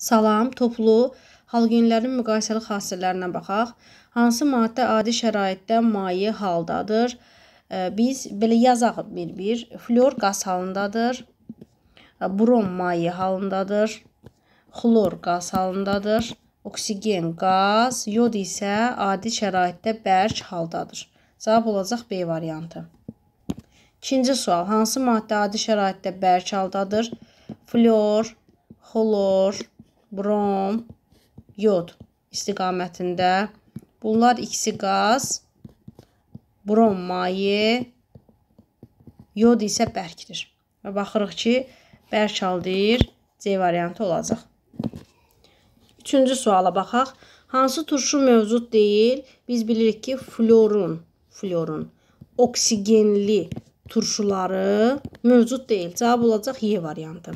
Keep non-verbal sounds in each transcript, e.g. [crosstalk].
Salam, toplu, halgenlərin müqayisəli xassələrinə baxaq. Hansı maddə adi şəraitdə maye haldadır? Biz belə yazaq bir-bir. Flor qaz halındadır. Brom maye halındadır. Xlor qaz halındadır. Oksigen qaz, yod isə adi şəraitdə bərk haldadır. Cavab olacaq B variantı. İkinci sual: Hansı maddə adi şəraitdə bərk haldadır? Flor, xlor, brom, yod istiqamətində. Bunlar ikisi qaz, brom maye, yod isə bərkdir. Və baxırıq ki, bərk aldır C variantı olacaq. Üçüncü suala baxaq. Hansı turşu mövcud deyil? Biz bilirik ki, florun, florun oksigenli turşuları mövcud deyil. Cavab olacaq Y variantı.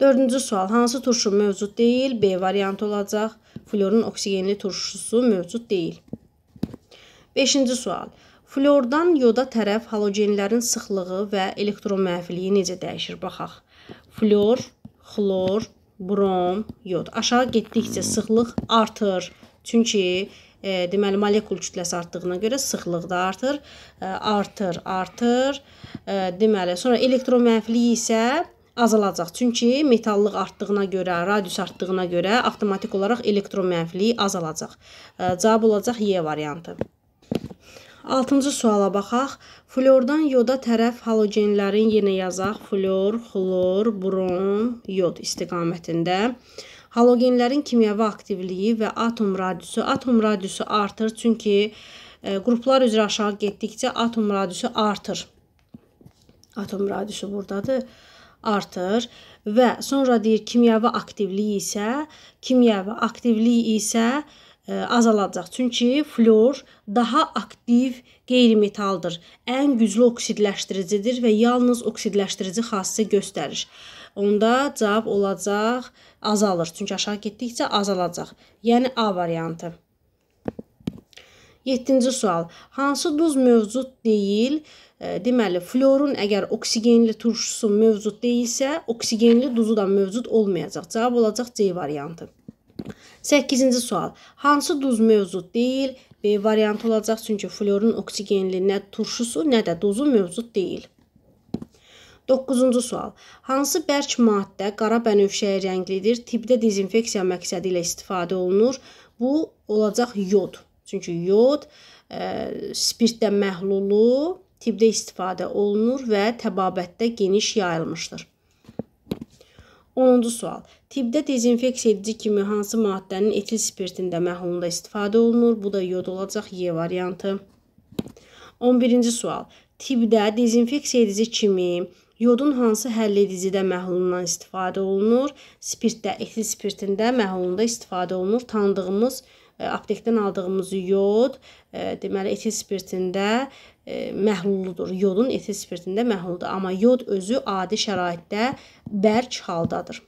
Dördüncü sual. Hansı turşu mövcud deyil? B variantı olacaq. Florun oksigenli turşusu mövcud deyil. Beşinci sual. Flordan yoda tərəf halogenlərin sıxlığı və elektroməhfiliyi necə dəyişir? Baxaq. Flor, xlor, brom, yod. Aşağı getdikcə sıxlıq artır. Çünki e, deməli molekul kütləsi artdığına görə sıxlıq da artır, e, artır, artır. E, deməli sonra elektroməhfiliyi isə azalacaq. Çünki metallıq artdığına görə, radius artdığına görə avtomatik olaraq elektromənfiliyi azalacaq. Cavab olacaq Y variantı. 6-cı suala baxaq. Flordan yoda tərəf halogenlərin yerinə yazaq. Flor, xlor, brom, yod istiqamətində. Halogenlərin kimyəvi aktivliyi və atom radiusu. Atom radiusu artır çünki qruplar üzrə aşağı getdikcə atom radiusu artır. Atom radiusu burdadır artır və sonra deyir kimyəvi aktivlik isə kimyəvi aktivlik isə ə, e, azalacaq. Çünki flor daha aktiv qeyri-metaldır. Ən güclü oksidləşdiricidir və yalnız oksidləşdirici xassəsi göstərir. Onda cavab olacaq azalır. Çünki aşağı getdikcə azalacaq. Yəni A variantı. 7-ci sual. Hansı duz mövcud deyil? Deməli, florun əgər oksigenli turşusu mövcud deyilsə, oksigenli duzu da mövcud olmayacaq. Cavab olacaq C variantı. 8-ci sual. Hansı duz mövcud deyil? B variantı olacaq, çünki florun oksigenli nə turşusu, nə də duzu mövcud deyil. 9-cu sual. Hansı bərk maddə qara bənövşəyi rənglidir? Tibdə dezinfeksiya məqsədi ilə istifadə olunur. Bu olacaq yod. Çünki yod e, spirtdən məhlulu tibbdə istifadə olunur və təbabətdə geniş yayılmışdır. 10-cu sual. Tibbdə dezinfeksiya edici kimi hansı maddənin etil spirtində məhlulunda istifadə olunur? Bu da yod olacaq Y variantı. 11-ci sual. Tibbdə dezinfeksiya edici kimi Yodun hansı həlledicidə məhlulundan istifadə olunur? Spirtdə, etil spirtində məhlulunda istifadə olunur. Tanıdığımız aptekdən aldığımız yod, deməli etil spiritində məhluludur. Yodun etil spiritində məhluludur, amma yod özü adi şəraitdə bərk haldadır.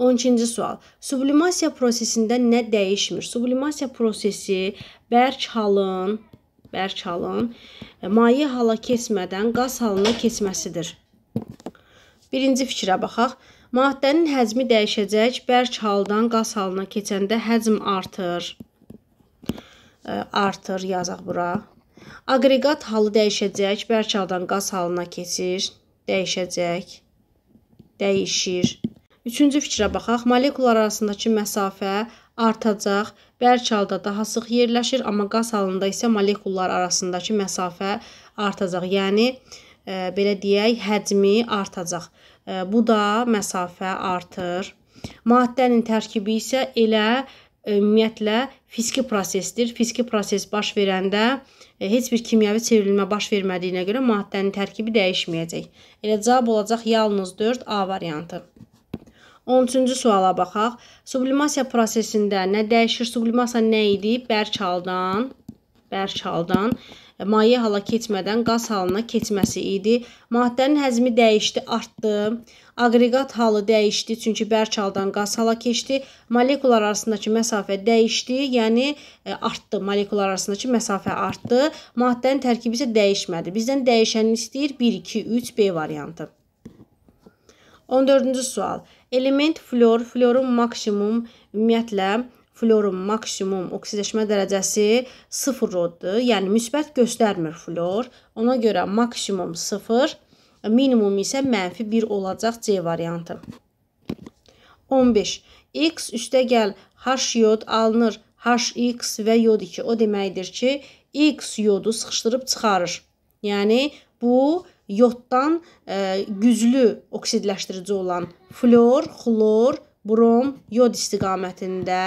12-ci sual. Sublimasiya prosesində nə dəyişmir? Sublimasiya prosesi bərk halın, bərk halın maye hala keçmədən qaz halına keçməsidir. Birinci fikrə baxaq. Maddənin həzmi dəyişəcək, bərk haldan qaz halına keçəndə həzm artır. Artır yazaq bura. Aqreqat halı dəyişəcək, bərk haldan qaz halına keçir, dəyişəcək. Dəyişir. Üçüncü fikrə baxaq. Molekular arasındakı məsafə artacaq, bərk halda daha sıx yerləşir, amma qaz halında isə molekullar arasındakı məsafə artacaq. Yəni e, belə deyək, həcmi artacaq. Bu da məsafə artır. Maddənin tərkibi isə elə ümumiyyətlə fiziki prosesdir. Fiziki proses baş verəndə heç bir kimyəvi çevrilmə baş vermədiyinə görə maddənin tərkibi dəyişməyəcək. Elə cavab olacaq yalnız 4 A variantı. 13-cü suala baxaq. Sublimasiya prosesində nə dəyişir? Sublimasiya nə idi? Bərk haldan, bərk haldan maye hala keçmədən qaz halına keçməsi idi. Maddənin həzmi dəyişdi, artdı. Aqreqat halı dəyişdi, çünki bərk haldan qaz hala keçdi. Molekular arasındakı məsafə dəyişdi, yəni e, artdı. Molekular arasındakı məsafə artdı. Maddənin tərkibi isə dəyişmədi. Bizdən dəyişəni istəyir 1 2 3 B variantı. 14-cü sual. Element flor, florun maksimum ümumiyyətlə Florun maksimum oksidləşmə dərəcəsi 0 roddur. Yəni müsbət göstərmir flor. Ona görə maksimum 0, minimum isə mənfi 1 olacaq C variantı. 15. X üstə gəl H yod alınır. HX və yod 2. O deməkdir ki, X yodu sıxışdırıb çıxarır. Yəni bu yoddan ə, e, güclü oksidləşdirici olan flor, xlor, brom, yod istiqamətində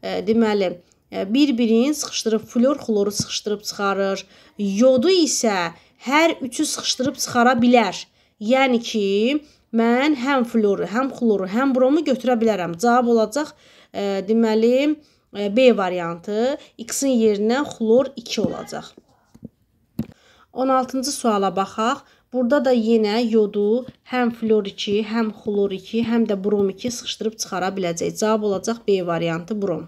e, deməli e, bir-birini sıxışdırıb flor xloru sıxışdırıb çıxarır. Yodu isə hər üçü sıxışdırıb çıxara bilər. Yəni ki, mən həm floru, həm xloru, həm bromu götürə bilərəm. Cavab olacaq e, deməli e, B variantı. X-in yerinə xlor 2 olacaq. 16-cı suala baxaq. Burada da yenə yodu həm flor 2, həm xlor 2, həm də brom 2 sıxışdırıb çıxara biləcək. Cavab olacaq B variantı brom.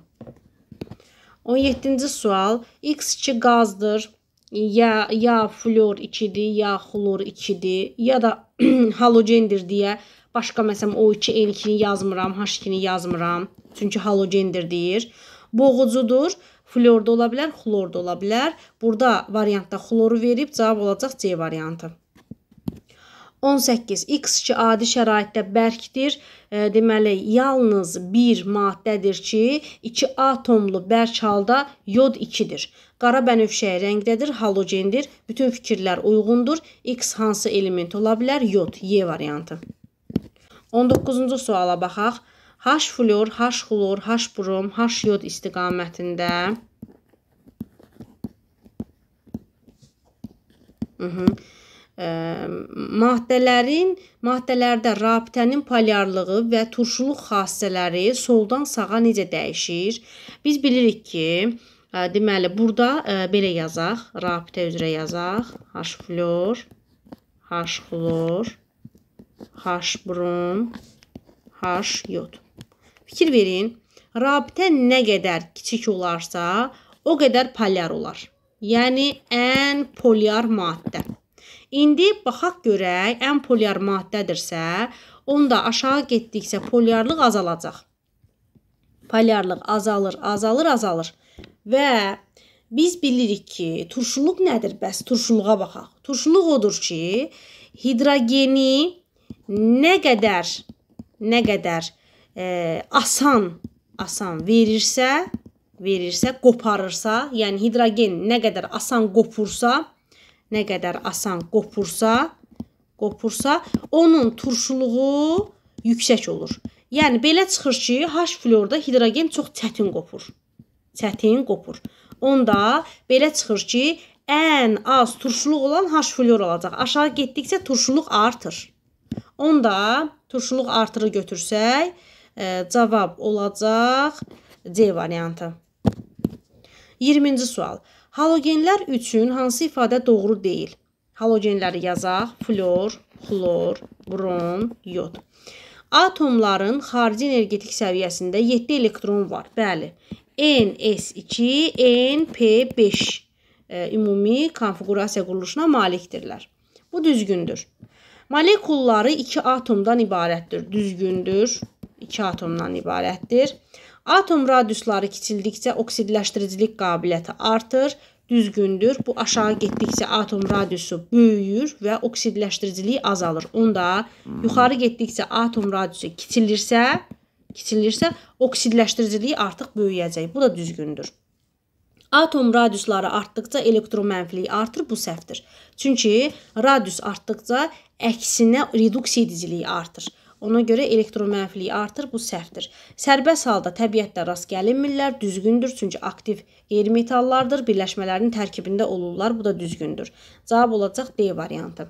17-ci sual. X2 qazdır. Ya ya flor 2-dir, ya xlor 2-dir, ya da [clears throat] halogendir deyə başqa məsələn O2, N2-ni yazmıram, H2-ni yazmıram. Çünki halogendir deyir. Boğucudur. Florda ola bilər, xlorda ola bilər. Burada variantda xloru verib cavab olacaq C variantı. 18. X2 adi şəraitdə bərkdir. E, deməli, yalnız bir maddədir ki, 2 atomlu bərk halda yod 2-dir. Qara bənövşəyi rəngdədir, halogendir. Bütün fikirlər uyğundur. X hansı element ola bilər? Yod, Y variantı. 19-cu suala baxaq. H flor, H xlor, H brom, H yod istiqamətində Mhm maddələrin, maddələrdə rabitənin polyarlığı və turşuluq xassələri soldan sağa necə dəyişir? Biz bilirik ki, deməli burada belə yazaq, rabitə üzrə yazaq. H-flor, H-xlor, H-brom, H-yod. Fikir verin. Rabitə nə qədər kiçik olarsa, o qədər polyar olar. Yəni ən polyar maddə. İndi baxaq görək, ən polyar maddədirsə, onda aşağı getdikcə polyarlıq azalacaq. Polyarlıq azalır, azalır, azalır. Və biz bilirik ki, turşuluq nədir? Bəs turşuluğa baxaq. Turşuluq odur ki, hidrogeni nə qədər nə qədər e, asan asan verirsə, verirsə, qoparırsa, yəni hidrogen nə qədər asan qopursa, nə qədər asan qopursa, qopursa, onun turşuluğu yüksək olur. Yəni belə çıxır ki, H florda hidrogen çox çətin qopur. Çətin qopur. Onda belə çıxır ki, ən az turşuluq olan H flor olacaq. Aşağı getdikcə turşuluq artır. Onda turşuluq artırı götürsək, ə, e, cavab olacaq C variantı. 20-ci sual. Halogenlər üçün hansı ifadə doğru deyil? Halogenləri yazaq. Flor, xlor, brom, yod. Atomların xarici energetik səviyyəsində 7 elektron var. Bəli. NS2, NP5 e, ümumi konfiqurasiya quruluşuna malikdirlər. Bu düzgündür. Molekulları 2 atomdan ibarətdir. Düzgündür. 2 atomdan ibarətdir. Atom radiusları kiçildikcə oksidləşdiricilik qabiliyyəti artır, düzgündür. Bu aşağı getdikcə atom radiusu böyüyür və oksidləşdiricilik azalır. Onda yuxarı getdikcə atom radiusu kiçilirsə, kiçilirsə oksidləşdiricilik artıq böyüyəcək. Bu da düzgündür. Atom radiusları artdıqca elektromənfilik artır, bu səhvdir. Çünki radius artdıqca əksinə reduksiya ediciliyi artır. Ona görə elektromənfiliyi artır, bu səhvdir. Sərbəst halda təbiətdə rast gəlinmirlər, düzgündür, çünki aktiv qeyri-metallardır, birləşmələrinin tərkibində olurlar, bu da düzgündür. Cavab olacaq D variantı.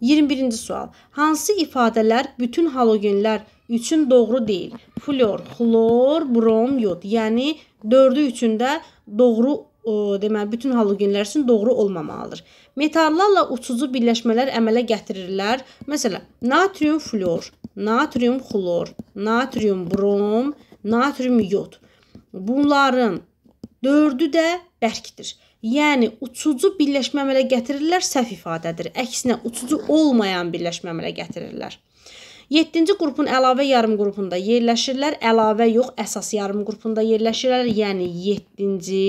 21-ci sual. Hansı ifadələr bütün halogenlər üçün doğru deyil? Flor, xlor, brom, yod. Yəni 4-ü üçün də doğru deməli bütün halogenlər üçün doğru olmamalıdır. Metallarla uçucu birləşmələr əmələ gətirirlər. Məsələn, natrium flor, natrium xlor, natrium brom, natrium yod. Bunların dördü də bərkdir. Yəni uçucu birləşmə əmələ gətirirlər səhv ifadədir. Əksinə uçucu olmayan birləşmə əmələ gətirirlər. 7-ci qrupun əlavə yarım qrupunda yerləşirlər. Əlavə yox, əsas yarım qrupunda yerləşirlər. Yəni 7-ci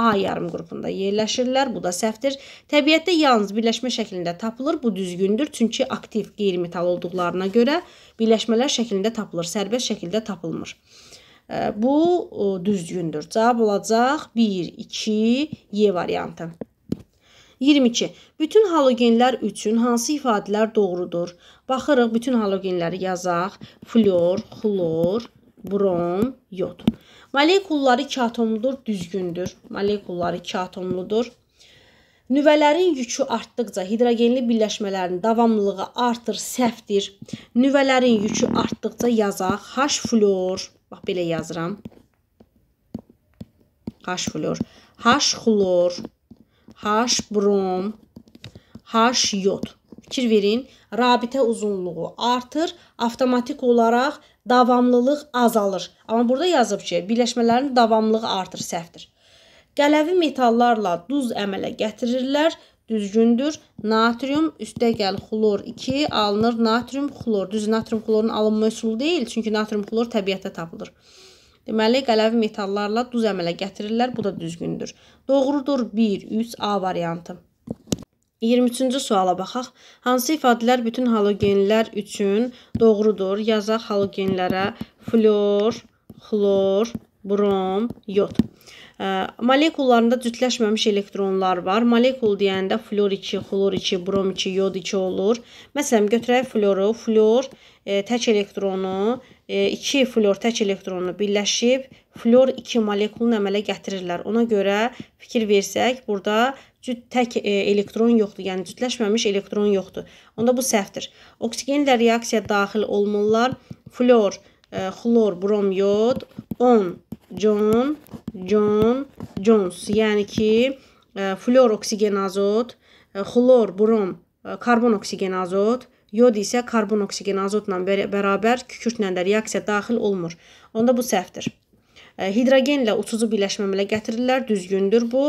A yarım qrupunda yerləşirlər. Bu da səhvdir. Təbiətdə yalnız birləşmə şəklində tapılır. Bu düzgündür. Çünki aktiv qeyri-metal olduqlarına görə birləşmələr şəklində tapılır. Sərbəst şəkildə tapılmır. Bu düzgündür. Cavab olacaq 1, 2, Y variantı. 22. Bütün halogenlər üçün hansı ifadələr doğrudur? Baxırıq, bütün halogenləri yazaq. Flor, xlor, brom, yod. Molekulları 2 atomludur, düzgündür. Molekulları 2 atomludur. Nüvələrin yükü artdıqca hidrogenli birləşmələrin davamlılığı artır, səhvdir. Nüvələrin yükü artdıqca yazaq H-flor. Bax belə yazıram. H-flor, H-xlor, H-brom, H-yod. Fikir verin rabitə uzunluğu artır, avtomatik olaraq davamlılıq azalır. Amma burada yazıb ki, birləşmələrin davamlılığı artır səhvdir. Qələvi metallarla duz əmələ gətirirlər, düzgündür. Natrium üstə gəl xlor 2 alınır. Natrium xlor, düz natrium xlorun alınma üsulu deyil, çünki natrium xlor təbiətdə tapılır. Deməli, qələvi metallarla duz əmələ gətirirlər, bu da düzgündür. Doğrudur 1, 3 A variantı. 23-cü suala baxaq. Hansı ifadələr bütün halogenlər üçün doğrudur? Yazaq halogenlərə flor, xlor, brom, yod. Molekullarında cütləşməmiş elektronlar var. Molekul deyəndə flor 2, xlor 2, brom 2, yod 2 olur. Məsələn, götürək floru. Flor e, tək elektronu, 2 e, flor tək elektronu birləşib flor 2 molekulunu əmələ gətirirlər. Ona görə fikir versək, burada Cüt tək e, elektron yoxdur, yəni cütləşməmiş elektron yoxdur. Onda bu səhvdir. Oksigenlə reaksiya daxil olmalılar. Flor, e, xlor, brom, yod, 10, con, con, cons. Yəni ki, e, flor oksigen azot, e, xlor, brom, e, karbon oksigen azot, Yod isə karbon oksigen azotla bərabər kükürtlə də reaksiya daxil olmur. Onda bu səhvdir. E, hidrogenlə uçucu birləşmə əmələ gətirirlər, düzgündür bu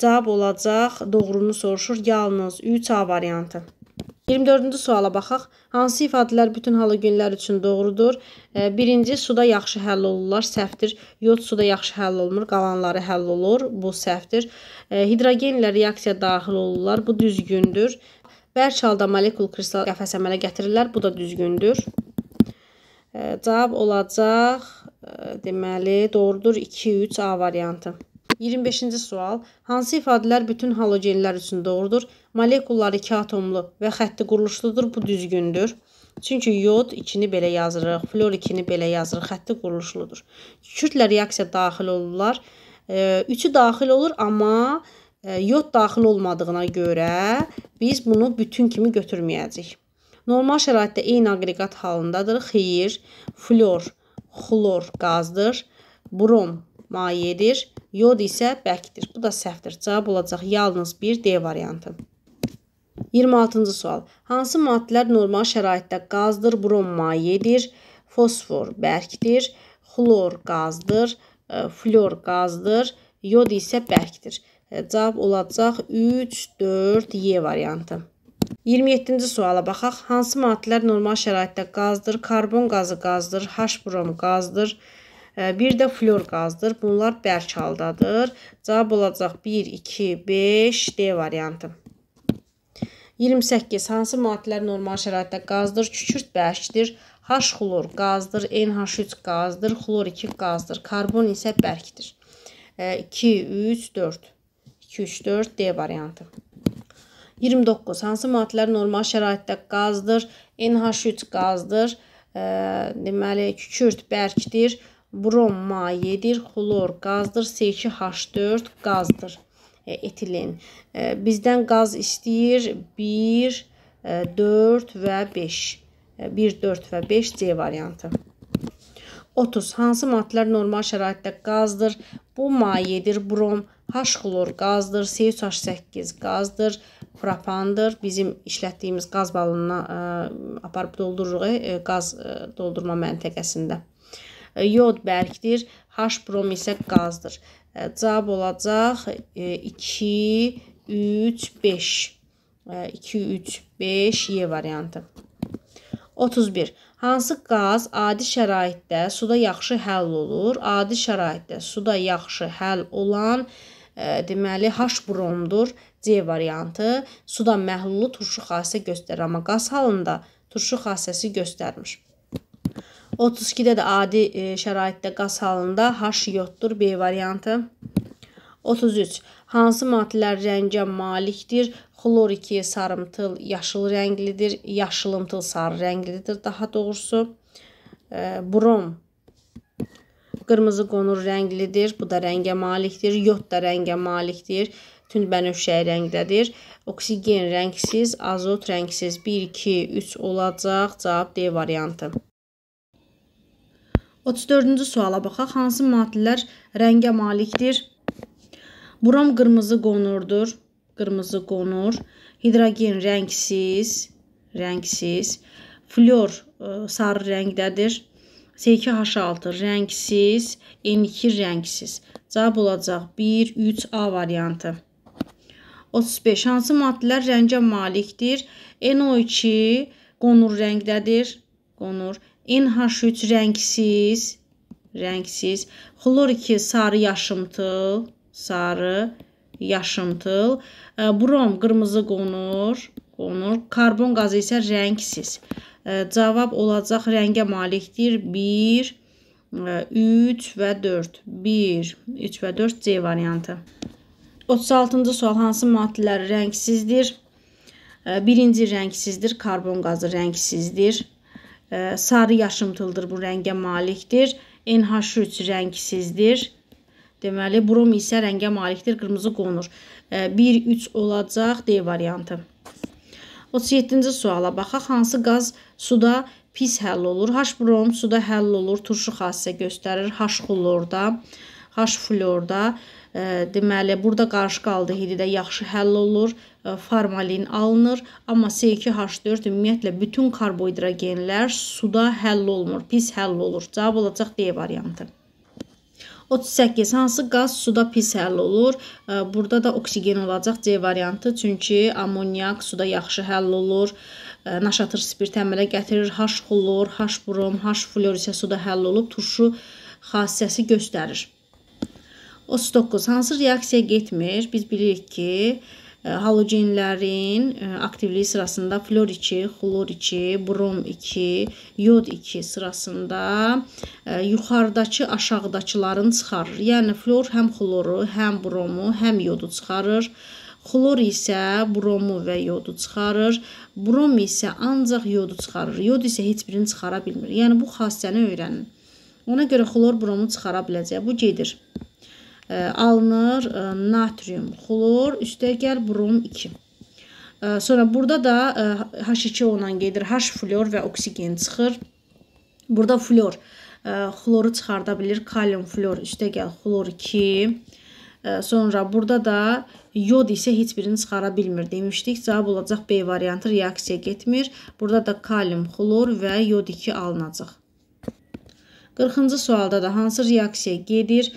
cavab olacaq doğrunu soruşur. Yalnız 3 A variantı. 24-cü suala baxaq. Hansı ifadələr bütün halogenlər üçün doğrudur? E, birinci, suda yaxşı həll olurlar, səhvdir. Yod suda yaxşı həll olmur, qalanları həll olur, bu səhvdir. E, hidrogenlə reaksiya daxil olurlar, bu düzgündür. Bərk halda molekul kristal qəfəs əmələ gətirirlər, bu da düzgündür. E, cavab olacaq, deməli, doğrudur 2-3 A variantı. 25-ci sual. Hansı ifadələr bütün halogenlər üçün doğrudur? Molekulları 2 atomlu və xətti quruluşludur. Bu düzgündür. Çünki yod 2-ni belə yazırıq, flor 2-ni belə yazırıq, xətti quruluşludur. Kükürtlə reaksiya daxil olurlar. 3-ü daxil olur, amma yod daxil olmadığına görə biz bunu bütün kimi götürməyəcəyik. Normal şəraitdə eyni aqreqat halındadır. Xeyir, flor, xlor qazdır, brom mayedir Yod isə bəkdir. Bu da səhvdir. Cavab olacaq yalnız 1 D variantı. 26-cı sual. Hansı maddələr normal şəraitdə qazdır, brom mayedir, fosfor bərkdir, xlor qazdır, e, flor qazdır, yod isə bərkdir. E, cavab olacaq 3, 4, Y variantı. 27-ci suala baxaq. Hansı maddələr normal şəraitdə qazdır? Karbon qazı qazdır, H brom qazdır, Bir də flor qazdır. Bunlar bərk haldadır. Cavab olacaq 1, 2, 5 D variantı. 28. Hansı maddələr normal şəraitdə qazdır? Kükürt bərkdir. H xlor qazdır, NH3 qazdır, xlor 2 qazdır. Karbon isə bərkdir. 2, 3, 4. 2, 3, 4 D variantı. 29. Hansı maddələr normal şəraitdə qazdır? NH3 qazdır. E, deməli, kükürt bərkdir brom mayedir, xlor qazdır, C2H4 qazdır, e, etilen. E, bizdən qaz istəyir 1, 4 e, və 5. 1, 4 və 5 C variantı. 30. Hansı maddələr normal şəraitdə qazdır? Bu mayedir, brom, H-xlor qazdır, C3H8 qazdır, propandır. Bizim işlətdiyimiz qaz balonuna aparıb doldururuq, qaz doldurma məntəqəsində. E, yod bərkdir, H brom isə qazdır. E, cavab olacaq 2, 3, 5. 2, 3, 5 Y variantı. 31. Hansı qaz adi şəraitdə suda yaxşı həll olur? Adi şəraitdə suda yaxşı həll olan ə, e, deməli H bromdur, C variantı. Suda məhlulu turşu xassəsi göstərir, amma qaz halında turşu xassəsi göstərmir. 32-də də adi e, şəraitdə qaz halında H yoddur B variantı. 33. Hansı maddələr rəngə malikdir? Xlor 2 sarımtıl yaşıl rənglidir. Yaşılımtıl sarı rənglidir daha doğrusu. E, brom qırmızı qonur rənglidir. Bu da rəngə malikdir. Yod da rəngə malikdir. Tünd bənövşəyi rəngdədir. Oksigen rəngsiz, azot rəngsiz 1 2 3 olacaq. Cavab D variantı. 34-cü suala baxaq. Hansı maddələr rəngə malikdir? Brom qırmızı qonurdur. Qırmızı qonur. Hidrogen rəngsiz, rəngsiz. Flor ə, e, sarı rəngdədir. C2H6 rəngsiz, N2 rəngsiz. Cavab olacaq 1, 3 A variantı. 35. Hansı maddələr rəngə malikdir? NO2 qonur rəngdədir. Qonur. NH3 rəngsiz, rəngsiz, xlor 2 sarı yaşımtıl, sarı yaşımtıl, brom qırmızı qonur, qonur, karbon qazı isə rəngsiz. Cavab olacaq rəngə malikdir 1, 3 və 4. 1, 3 və 4 C variantı. 36-cı sual hansı maddələr rəngsizdir? Birinci rəngsizdir, karbon qazı rəngsizdir sarı yaşımtıldır bu rəngə malikdir. NH3 rəngsizdir. Deməli, brom isə rəngə malikdir, qırmızı qonur. 1-3 olacaq D variantı. 37-ci suala baxaq. Hansı qaz suda pis həll olur? H-brom suda həll olur, turşu xasisə göstərir. H-xlorda, H-florda. Deməli, burada qarşı qaldı hididə yaxşı həll olur. E, formalin alınır, amma C2H4 ümumiyyətlə bütün karbohidrogenlər suda həll olmur, pis həll olur. Cavab olacaq D variantı. 38 hansı qaz suda pis həll olur? E, burada da oksigen olacaq C variantı, çünki amoniak suda yaxşı həll olur. E, naşatır spirt əmələ gətirir, H xlor, H brom, H flor isə suda həll olub, turşu xassəsi göstərir. 39 hansı reaksiya getmir? Biz bilirik ki, halogenlərin aktivliyi sırasında flor 2, xlor 2, brom 2, yod 2 sırasında yuxarıdakı aşağıdakıların çıxarır. Yəni flor həm xloru, həm bromu, həm yodu çıxarır. Xlor isə bromu və yodu çıxarır. Brom isə ancaq yodu çıxarır. Yod isə heç birini çıxara bilmir. Yəni bu xassəni öyrənin. Ona görə xlor bromu çıxara biləcək. Bu gedir alınır e, natrium, xlor, üstəgəl brom 2. Sonra burada da e, H2O ilə gedir, H flor və oksigen çıxır. Burada flor e, xloru çıxarda bilir, kalium flor üstəgəl xlor 2. Sonra burada da yod isə heç birini çıxara bilmir demişdik. Cavab olacaq B variantı reaksiya getmir. Burada da kalium, xlor və yod 2 alınacaq. 40-cı sualda da hansı reaksiya gedir?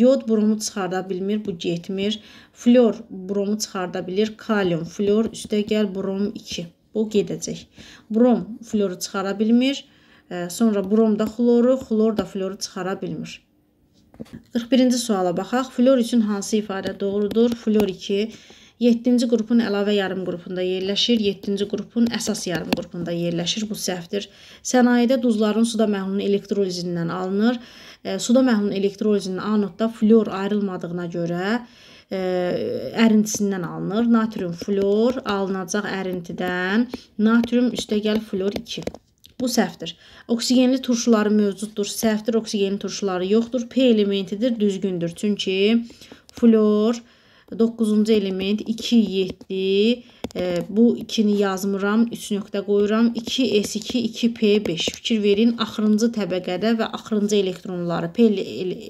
Yod bromu çıxarda bilmir, bu getmir. Flor bromu çıxarda bilir, kalium, flor üstə gəl brom 2. Bu gedəcək. Brom floru çıxara bilmir. Sonra brom da xloru, xlor da floru çıxara bilmir. 41-ci suala baxaq. Flor üçün hansı ifadə doğrudur? Flor 2 7-ci qrupun əlavə yarım qrupunda yerləşir, 7-ci qrupun əsas yarım qrupunda yerləşir. Bu səhvdir. Sənayedə duzların suda məhlulun elektrolizindən alınır. Suda məhlul elektrolizinin anodda flor ayrılmadığına görə ə, e, ərintisindən alınır. Natrium flor alınacaq ərintidən natrium üstəgəl flor 2. Bu səhvdir. Oksigenli turşuları mövcuddur. Səhvdir, oksigenli turşuları yoxdur. P elementidir, düzgündür. Çünki flor 9-cu element 2, 7. E, bu 2-ni yazmıram, 3 nöqtə qoyuram. 2S2, 2P5. Fikir verin, axırıncı təbəqədə və axırıncı elektronları, P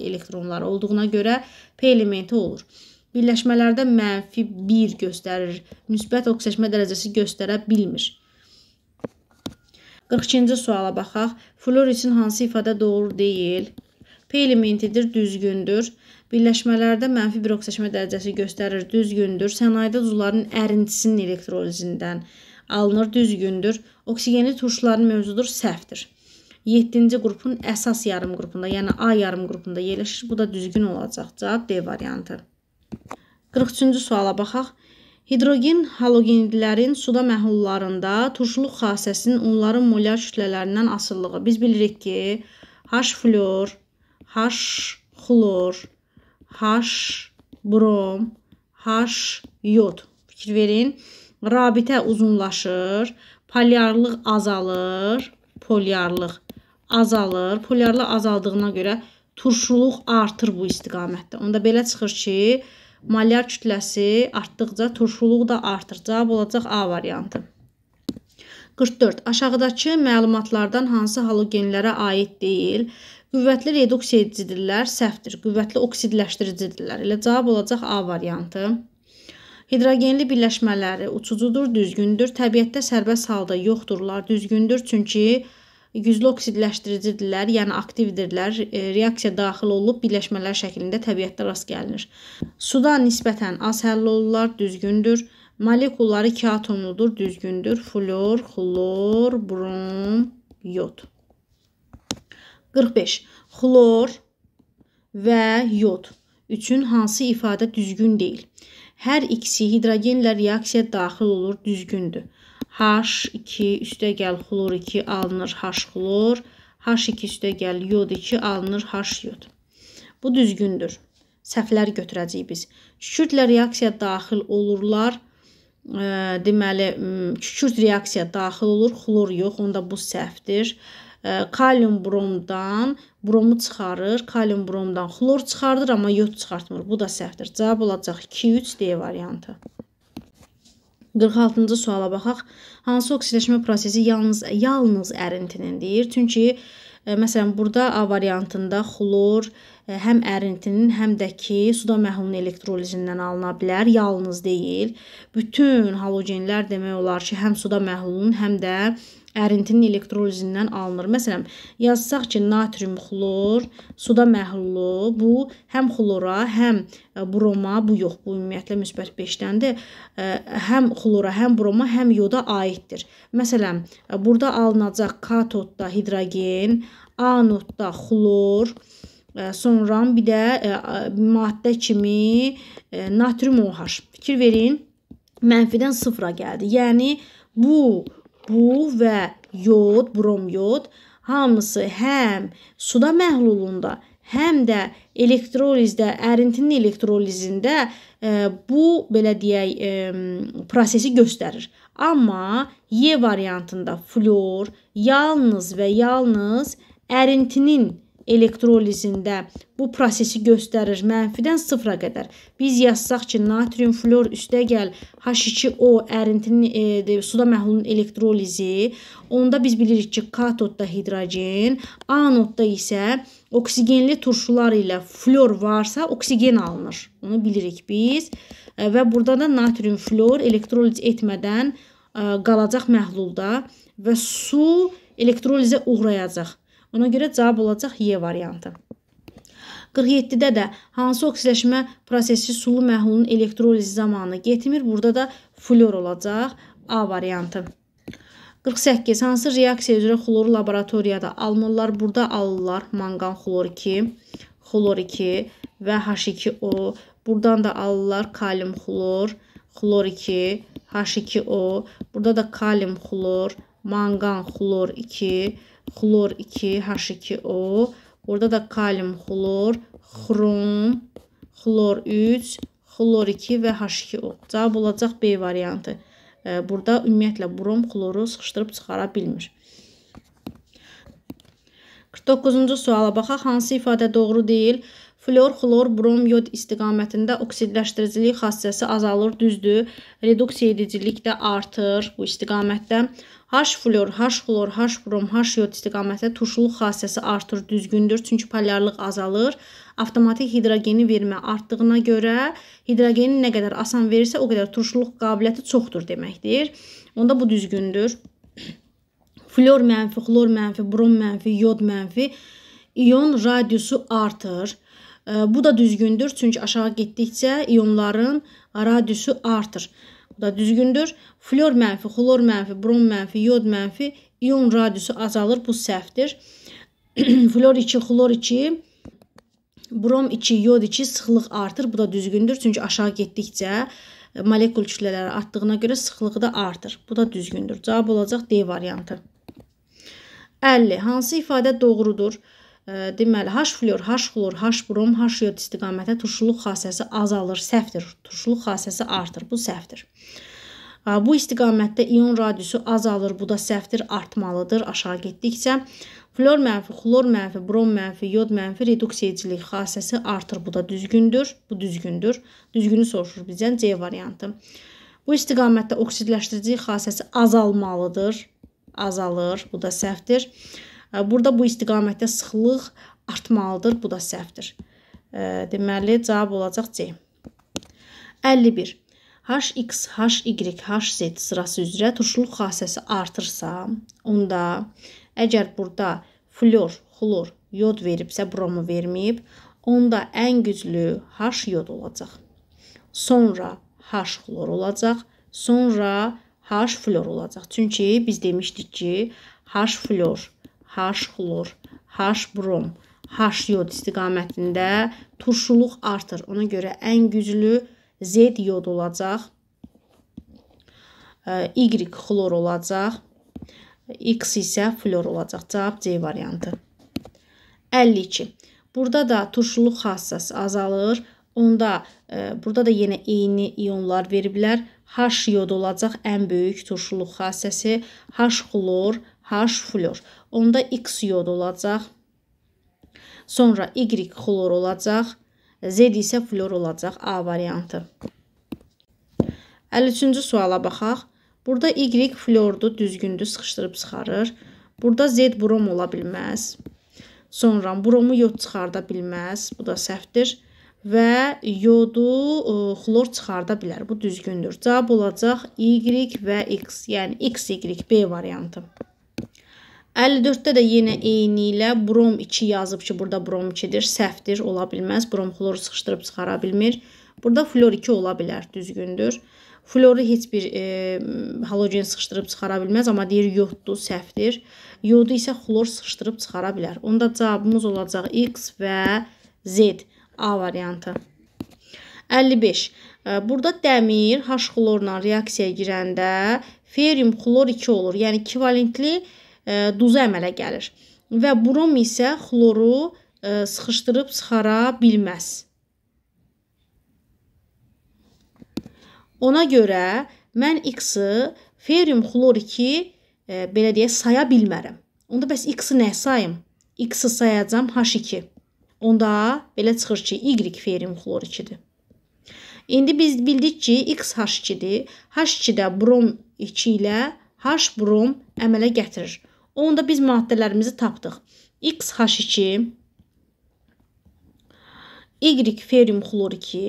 elektronları olduğuna görə P elementi olur. Birləşmələrdə mənfi 1 göstərir, müsbət oksəşmə dərəcəsi göstərə bilmir. 42-ci suala baxaq. Flor üçün hansı ifadə doğru deyil? P elementidir, düzgündür. Birləşmələrdə mənfi biroksaşma dərəcəsi göstərir, düzgündür. Sənayedə duzların ərintisinin elektrolizindən alınır, düzgündür. Oksigenli turşuların mövzudur, səhvdir. 7-ci qrupun əsas yarım qrupunda, yəni A yarım qrupunda yerləşir. Bu da düzgün olacaq. Cavab D variantı. 43-cü suala baxaq. Hidrogen halogenidlərin suda məhlullarında turşuluq xassəsinin onların molyar kütlələrindən asılılığı. Biz bilirik ki, H flor, H xlor, H, brom, H, yod. Fikir verin. Rabitə uzunlaşır, polyarlıq azalır, polyarlıq azalır. Polyarlıq azaldığına görə turşuluq artır bu istiqamətdə. Onda belə çıxır ki, molyar kütləsi artdıqca turşuluq da artır. Cavab olacaq A variantı. 44. Aşağıdakı məlumatlardan hansı halogenlərə aid deyil? Qüvvətli reduksiya edicidirlər səhvdir. Qüvvətli oksidləşdiricidirlər. Elə cavab olacaq A variantı. Hidrogenli birləşmələri uçucudur, düzgündür. Təbiətdə sərbəst halda yoxdurlar, düzgündür, çünki güclü oksidləşdiricidirlər, yəni aktivdirlər. E, reaksiya daxil olub birləşmələr şəklində təbiətdə rast gəlinir. Suda nisbətən az həll olurlar, düzgündür. Molekulları 2 atomludur, düzgündür. Flor, xlor, brom, yod. 45. Xlor və yod üçün hansı ifadə düzgün deyil? Hər ikisi hidrogenlə reaksiyaya daxil olur, düzgündür. H2 üstə gəl xlor 2 alınır H xlor, H2 üstə gəl yod 2 alınır H yod. Bu düzgündür. Səhvləri götürəcəyik biz. Kükürdlə reaksiyaya daxil olurlar. Ə, e, deməli, kükürt reaksiyaya daxil olur, xlor yox, onda bu səhvdir kalium bromdan bromu çıxarır, kalium bromdan xlor çıxardır, amma yod çıxartmır. Bu da səhvdir. Cavab olacaq 2-3 D variantı. 46-cı suala baxaq. Hansı oksidləşmə prosesi yalnız yalnız ərintinin deyir? Çünki məsələn burada A variantında xlor həm ərintinin, həm də ki, suda məhlulun elektrolizindən alına bilər, yalnız deyil. Bütün halogenlər demək olar ki, həm suda məhlulun, həm də ərintinin elektrolizindən alınır. Məsələn, yazsaq ki, natrium xlor suda məhlulu, bu həm xlora, həm e, broma, bu yox, bu ümumiyyətlə müsbət 5-dəndir. E, həm xlora, həm broma, həm yoda aiddir. Məsələn, e, burada alınacaq katodda hidrogen, anodda xlor, sonra bir də maddə kimi natrium OH. Fikir verin, mənfidən sıfıra gəldi. Yəni bu Bu və yod, bromyod hamısı həm suda məhlulunda, həm də elektrolizdə, ərintinin elektrolizində e, bu belə deyək, e, prosesi göstərir. Amma Y variantında flor yalnız və yalnız ərintinin elektrolizində bu prosesi göstərir. Mənfidən 0-a qədər. Biz yazsaq ki, natrium flor üstəgəl H2O ərintinin e, suda məhlulun elektrolizi, onda biz bilirik ki, katodda hidrogen, anodda isə oksigenli turşular ilə flor varsa, oksigen alınır. Onu bilirik biz. E, və burada da natrium flor elektroliz etmədən e, qalacaq məhlulda və su elektrolizə uğrayacaq. Ona görə cavab olacaq Y variantı. 47-də də hansı oksidləşmə prosesi sulu məhlulun elektrolizi zamanı getmir? Burada da flor olacaq A variantı. 48. Hansı reaksiya üzrə xloru laboratoriyada almırlar? Burada alırlar manqan xlor 2, xlor 2 və H2O. Buradan da alırlar kalium xlor, xlor 2, H2O. Burada da kalium xlor, manqan xlor 2 xlor 2, H2O. Burada da kalium, xlor, xrom, xlor 3, xlor 2 və H2O. Cavab olacaq B variantı. Burada ümumiyyətlə brom xloru sıxışdırıb çıxara bilmir. 49-cu suala baxaq. Hansı ifadə doğru deyil? Flor, xlor, brom, yod istiqamətində oksidləşdiricilik xassəsi azalır, düzdür. Reduksiya edicilik də artır bu istiqamətdə. H flor, H xlor, H brom, H yod istiqamətində turşuluq xassəsi artır, düzgündür, çünki polyarlıq azalır. Avtomatik hidrogeni vermə artdığına görə hidrogeni nə qədər asan verirsə, o qədər turşuluq qabiliyyəti çoxdur deməkdir. Onda bu düzgündür. [clears throat] Flor mənfi, xlor mənfi, brom mənfi, yod mənfi ion radiusu artır. Bu da düzgündür, çünki aşağı getdikcə ionların radiusu artır da düzgündür. Flor mənfi, xlor mənfi, brom mənfi, yod mənfi, ion radiusu azalır, bu səhvdir. [clears throat] flor 2, xlor 2, brom 2, yod 2 sıxlıq artır, bu da düzgündür. Çünki aşağı getdikcə e, molekul kütlələri artdığına görə sıxlığı da artır. Bu da düzgündür. Cavab olacaq D variantı. 50. Hansı ifadə doğrudur? deməli H flor, H xlor, H brom, H iod istiqamətə turşuluq xassəsi azalır, səhvdir. Turşuluq xassəsi artır, bu səhvdir. Bu istiqamətdə ion radiusu azalır, bu da səhvdir, artmalıdır. Aşağı getdikcə flor mənfi, xlor mənfi, brom mənfi, iod mənfi reduksiyacılık xassəsi artır, bu da düzgündür. Bu düzgündür. Düzgünü soruşur bizdən C variantı. Bu istiqamətdə oksidləşdirici xassəsi azalmalıdır. Azalır, bu da səhvdir. Burada bu istiqamətdə sıxlıq artmalıdır. Bu da səhvdir. Deməli, cavab olacaq C. 51. HX, HY, HZ sırası üzrə turşuluq xassəsi artırsa, onda əgər burada flor, xlor, yod veribsə, bromo verməyib, onda ən güclü H yod olacaq. Sonra H xlor olacaq, sonra H flor olacaq. Çünki biz demişdik ki, H flor H-xlor, H-brom, H-yod istiqamətində turşuluq artır. Ona görə ən güclü Z-yod olacaq. E, Y-xlor olacaq. X isə flor olacaq. Cavab C variantı. 52. Burada da turşuluq xassası azalır. Onda e, burada da yenə eyni ionlar veriblər. H yod olacaq ən böyük turşuluq xassəsi, H xlor, H flor. Onda X yod olacaq. Sonra Y xlor olacaq. Z isə flor olacaq A variantı. 53-cü suala baxaq. Burada Y flordu düzgündü sıxışdırıb çıxarır. Burada Z brom ola bilməz. Sonra bromu yod çıxarda bilməz. Bu da səhvdir. Və yodu e, xlor çıxarda bilər. Bu düzgündür. Cavab olacaq Y və X. Yəni XY B variantı. 54-də də yenə eyni ilə brom 2 yazıb ki, burada brom 2-dir, səhvdir, ola bilməz. Brom xloru sıxışdırıb çıxara bilmir. Burada flor 2 ola bilər, düzgündür. Floru heç bir e, halogen sıxışdırıb çıxara bilməz, amma deyir yoddur, səhvdir. Yodu isə xlor sıxışdırıb çıxara bilər. Onda cavabımız olacaq X və Z A variantı. 55. E, burada dəmir H xlorla reaksiyaya girəndə ferium xlor 2 olur. Yəni kivalentli e, E, duzu əmələ gəlir və brom isə xloru e, sıxışdırıb çıxara bilməz. Ona görə mən x-i ferium xlor 2 e, belə deyə saya bilmərəm. Onda bəs x-i nə sayım? x-i sayacam h2. Onda belə çıxır ki, y ferium xlor 2-dir. İndi biz bildik ki, x h2-dir. h2-də brom 2 ilə h brom əmələ gətirir. Onda biz maddələrimizi tapdıq. XH2, Y ferium xlor 2,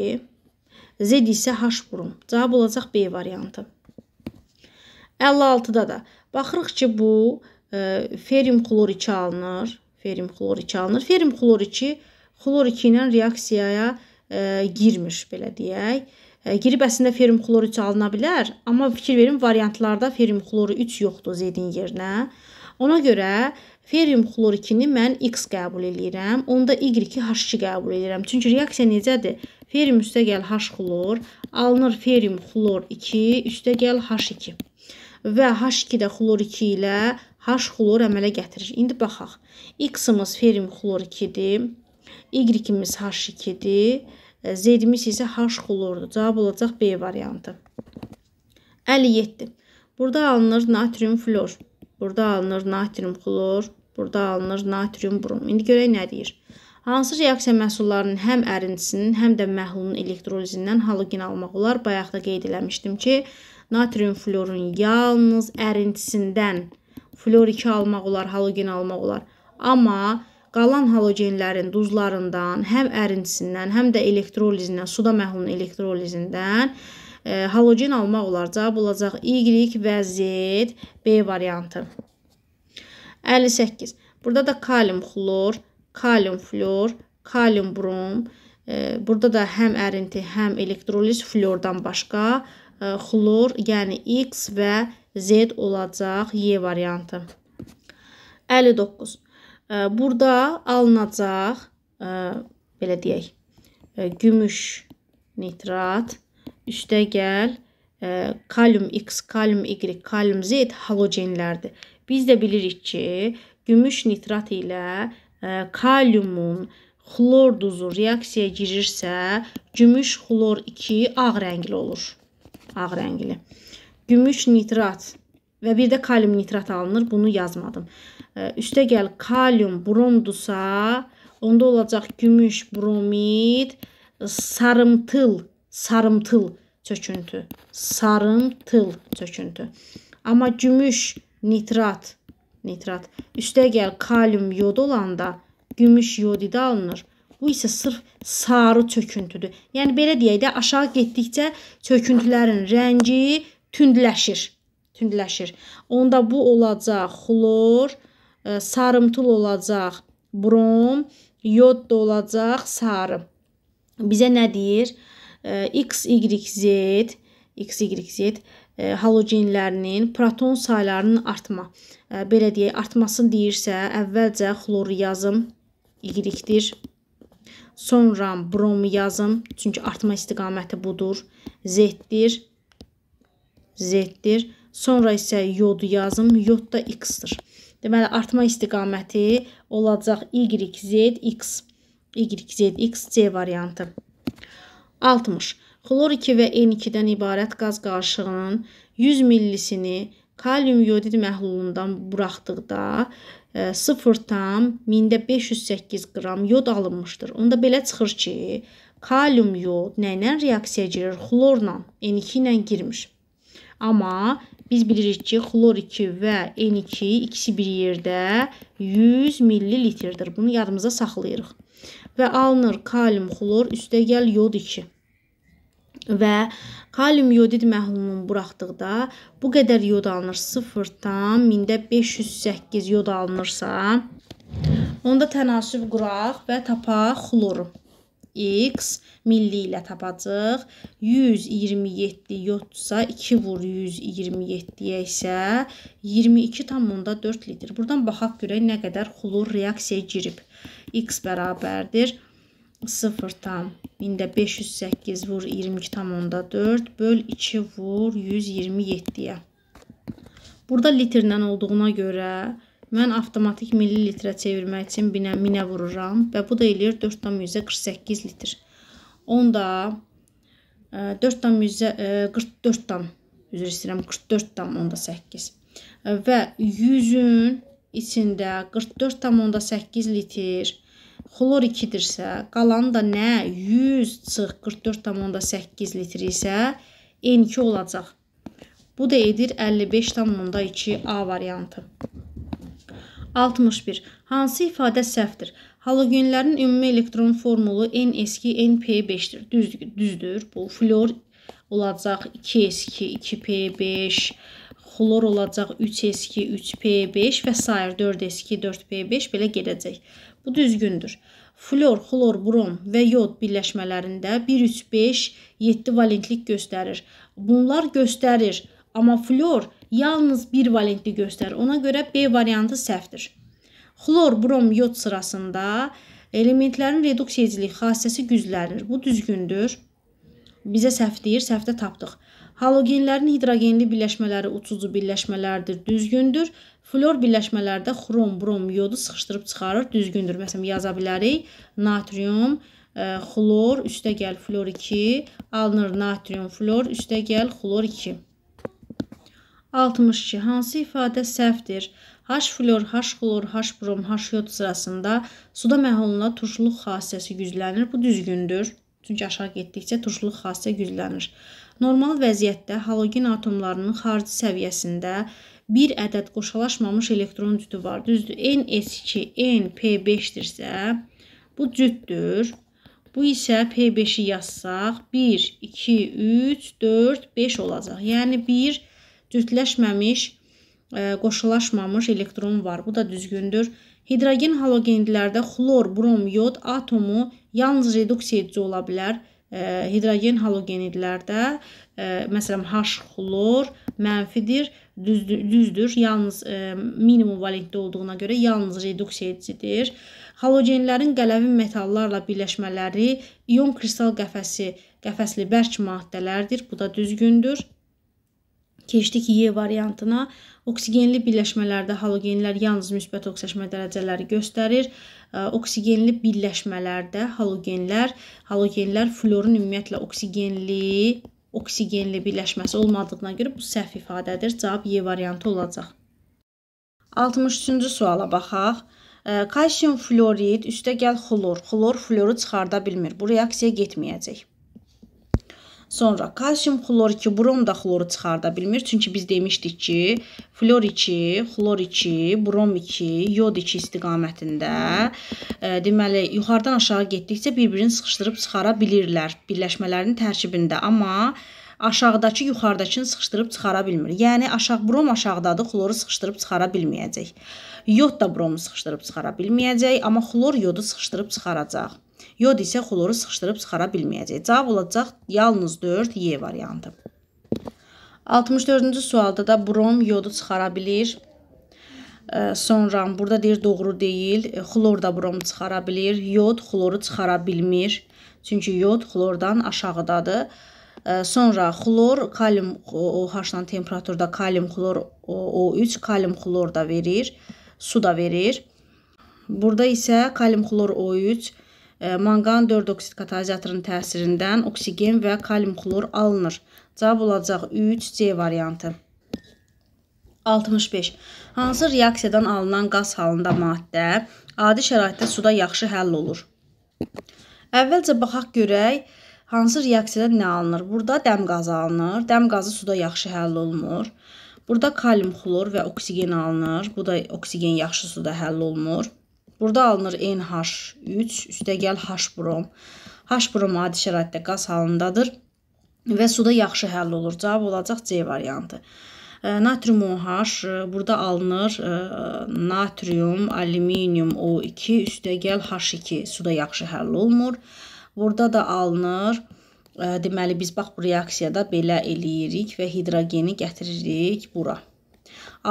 Z isə H brom. Cavab olacaq B variantı. 56-da da baxırıq ki, bu e, ferium xlor 2 alınır. Ferium xlor 2 alınır. Ferium xlor 2 xlor 2 ilə reaksiyaya e, girmiş, belə deyək. E, girib əslində ferium xlor 3 alına bilər, amma fikir verin, variantlarda ferium xlor 3 yoxdur Z-in yerinə. E, Ona görə ferium xlor 2-ni mən X qəbul eləyirəm. Onda Y2H2 qəbul eləyirəm. Çünki reaksiya necədir? Ferium üstə gəl H xlor, alınır ferium xlor 2, üstə gəl H2. Və H2-də xlor 2 ilə H xlor əmələ gətirir. İndi baxaq. X-imiz ferium xlor 2-dir. Y-imiz H2-dir. Z-imiz isə H xlordur. Cavab olacaq B variantı. 57. Burada alınır natrium flor. Burada alınır natrium xlor, burada alınır natrium brom. İndi görək nə deyir. Hansı reaksiya məhsullarının həm ərintisinin, həm də məhlulun elektrolizindən halogen almaq olar? Bayaq da qeyd eləmişdim ki, natrium florun yalnız ərintisindən flor 2 almaq olar, halogen almaq olar. Amma qalan halogenlərin duzlarından, həm ərintisindən, həm də elektrolizindən, suda məhlulun elektrolizindən e, halogen almaq olarcaq olacaq Y və Z B variantı. 58. Burada da kalium xlor, kalium flor, kalium brom, e, burada da həm ərinti, həm elektroliz flordan başqa e, xlor, yəni X və Z olacaq Y variantı. 59. Burada alınacaq, e, belə deyək, e, gümüş nitrat, üstə gəl ə, kalium X, kalium Y, kalium Z halogenlərdir. Biz də bilirik ki, gümüş nitrat ilə ə, e, kaliumun xlor duzu reaksiyaya girirsə, gümüş xlor 2 ağ rəngli olur. Ağ rəngli. Gümüş nitrat və bir də kalium nitrat alınır. Bunu yazmadım. Ə, e, üstə gəl kalium bromdusa, onda olacaq gümüş bromid, sarımtıl sarımtıl çöküntü, sarımtıl çöküntü. Amma gümüş nitrat, nitrat üstəgəl kalium yod olanda gümüş yodid alınır. Bu isə sırf sarı çöküntüdür. Yəni belə deyək də aşağı getdikcə çöküntülərin rəngi tündləşir. Tündləşir. Onda bu olacaq xlor, e, sarımtıl olacaq brom, yod da olacaq sarı. Bizə nə deyir? X, Y, Z, X, Y, Z e, halogenlərinin proton saylarının artma, e, belə deyək, artması deyirsə, əvvəlcə xlor yazım, Y-dir. Sonra bromu yazım, çünki artma istiqaməti budur. Z-dir. Z-dir. Sonra isə yodu yazım, yod da X-dir. Deməli, artma istiqaməti olacaq Y, Z, X. Y, Z, X, C variantı. 60. Xlor 2 və N2-dən ibarət qaz qarışığının 100 millisini kalium iodid məhlulundan buraxdıqda 0,508 e, qram yod alınmışdır. Onda belə çıxır ki, kalium yod nə ilə reaksiya girir? Xlorla, N2 ilə girmiş. Amma biz bilirik ki, xlor 2 və N2 ikisi bir yerdə 100 ml litrdir. Bunu yadımıza saxlayırıq və alınır kalium xlor üstəgəl yod 2 və kalium yodid məhlulunun buraxdıqda bu qədər yod alınır 0-dan 1000-də 508 yod alınırsa, onda tənasüb quraq və tapaq xloru. X milli ilə tapacaq. 127 yodsa 2 vur 127-yə isə 22,4 litr. Buradan baxaq görək nə qədər xlor reaksiyaya girib x bərabərdir 0 tam 1508 vur 22,4 böl 2 vur 127-yə. Burada litrlə olduğuna görə mən avtomatik millilitrə çevirmək üçün binə, minə vururam və bu da eləyir 4,148 litr. Onda 4,44 e, e, tam üzr istəyirəm 44,8 e, və 100-ün içində 44,8 litr xlor 2-dirsə, qalanı da nə? 100 çıx 44,8 litr isə N2 olacaq. Bu da edir 55,2 A variantı. 61. Hansı ifadə səhvdir? Halogenlərin ümumi elektron formulu N eski NP5-dir. Düzdür, düzdür. Bu flor olacaq 2 eski 2P5 xlor olacaq 3S2, 3P5 və s. 4S2, 4P5 belə gedəcək. Bu düzgündür. Flor, xlor, brom və yod birləşmələrində 1, 3, 5, 7 valentlik göstərir. Bunlar göstərir, amma flor yalnız 1 valentli göstərir. Ona görə B variantı səhvdir. Xlor, brom, yod sırasında elementlərin reduksiyacılığı xassəsi güclənir. Bu düzgündür. Bizə səhv deyir, səhvdə tapdıq. Halogenlərin hidrogenli birləşmələri uçucu birləşmələrdir, düzgündür. Flor birləşmələrdə xrom, brom yodu sıxışdırıb çıxarır, düzgündür. Məsələn, yaza bilərik. Natrium, ə, e, xlor, üstə gəl flor 2, alınır natrium, flor, üstə gəl xlor 2. 62. Hansı ifadə səhvdir? H flor, H xlor, H brom, H yod sırasında suda məhluluna turşuluq xassəsi güclənir. Bu düzgündür. Çünki aşağı getdikcə turşuluq xassəsi güclənir. Normal vəziyyətdə halogen atomlarının xarici səviyyəsində bir ədəd qoşalaşmamış elektron cütü var. Düzdür? NH2, NP5-dirsə, bu cütdür. Bu isə P5-i yazsaq 1 2 3 4 5 olacaq. Yəni bir cütləşməmiş, e, qoşulaşmamış elektron var. Bu da düzgündür. Hidrogen halogenlərdə xlor, brom, yod atomu yalnız reduksiya edici ola bilər hidrogen halogenidlərdə məsələn H xlor mənfidir, düzdür, düzdür. Yalnız minimum valentdə olduğuna görə yalnız reduksiya edicidir. Halogenlərin qələvin metallarla birləşmələri ion kristal qəfəsi, qəfəsli bərk maddələrdir. Bu da düzgündür. Keçdik Y variantına. Oksigenli birləşmələrdə halogenlər yalnız müsbət oksidaşmə dərəcələri göstərir. Oksigenli birləşmələrdə halogenlər, halogenlər florun ümumiyyətlə oksigenli, oksigenli birləşməsi olmadığına görə bu səhv ifadədir. Cavab E variantı olacaq. 63-cü suala baxaq. Kalsium florid üstə gəl xlor. Xlor floru çıxarda bilmir. Bu reaksiyaya getməyəcək. Sonra kalsium xloriki brom da xloru çıxarda bilmir. Çünki biz demişdik ki, flor 2, xlor 2, brom 2, yod 2 istiqamətində e, deməli yuxarıdan aşağı getdikcə bir-birini sıxışdırıb çıxara bilirlər birləşmələrinin tərkibində. Amma aşağıdakı yuxarıdakını sıxışdırıb çıxara bilmir. Yəni aşağı brom aşağıdadır, xloru sıxışdırıb çıxara bilməyəcək. Yod da bromu sıxışdırıb çıxara bilməyəcək, amma xlor yodu sıxışdırıb çıxaracaq. Yod isə xloru sıxışdırıb çıxara bilməyəcək. Cavab olacaq yalnız 4 Y variantı. 64-cü sualda da brom yodu çıxara bilir. Sonra burada deyir doğru deyil. E, xlor da brom çıxara bilir. Yod xloru çıxara bilmir. Çünki yod xlordan aşağıdadır. Sonra xlor kalium OH-la temperaturda kalium xlor O3, kalium xlor da verir, su da verir. Burada isə kalium xlor O3 manqan 4 oksid katalizatorunun təsirindən oksigen və kalium xlor alınır. Cavab olacaq 3 C variantı. 65. Hansı reaksiyadan alınan qaz halında maddə adi şəraitdə suda yaxşı həll olur? Əvvəlcə baxaq görək, hansı reaksiyada nə alınır? Burada dəm qazı alınır. Dəm qazı suda yaxşı həll olunur. Burada kalium xlor və oksigen alınır. Bu da oksigen yaxşı suda həll olunur. Burada alınır NH3 üstəgəl H brom. H brom adi şəraitdə qaz halındadır və suda yaxşı həll olur. Cavab olacaq C variantı. E, natrium OH burada alınır e, natrium, alüminium O2 üstəgəl H2 suda yaxşı həll olmur. Burada da alınır deməli biz bax bu reaksiyada belə eləyirik və hidrogeni gətiririk bura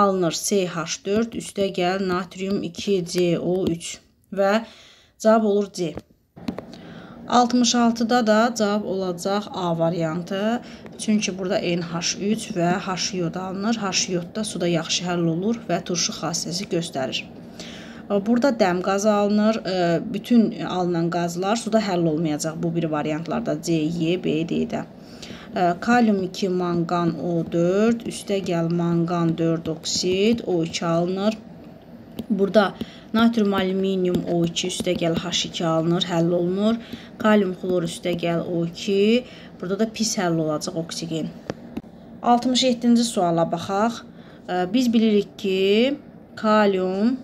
alınır. CH4 üstə gəl natrium 2CO3 və cavab olur C. 66-da da cavab olacaq A variantı. Çünki burada NH3 və HYod alınır. HYod da suda yaxşı həll olur və turşu xassəsi göstərir. E, burada dəm qazı alınır. E, bütün alınan qazlar suda həll olmayacaq bu bir variantlarda C, Y, B, D-də. Kalium 2 manqan O4, üstə gəl manqan 4 oksid, O2 alınır. Burada natrium alüminium O2 üstə gəl H2 alınır, həll olunur. Kalium xlor üstə gəl O2. Burada da pis həll olacaq oksigen. 67-ci suala baxaq. Biz bilirik ki, kalium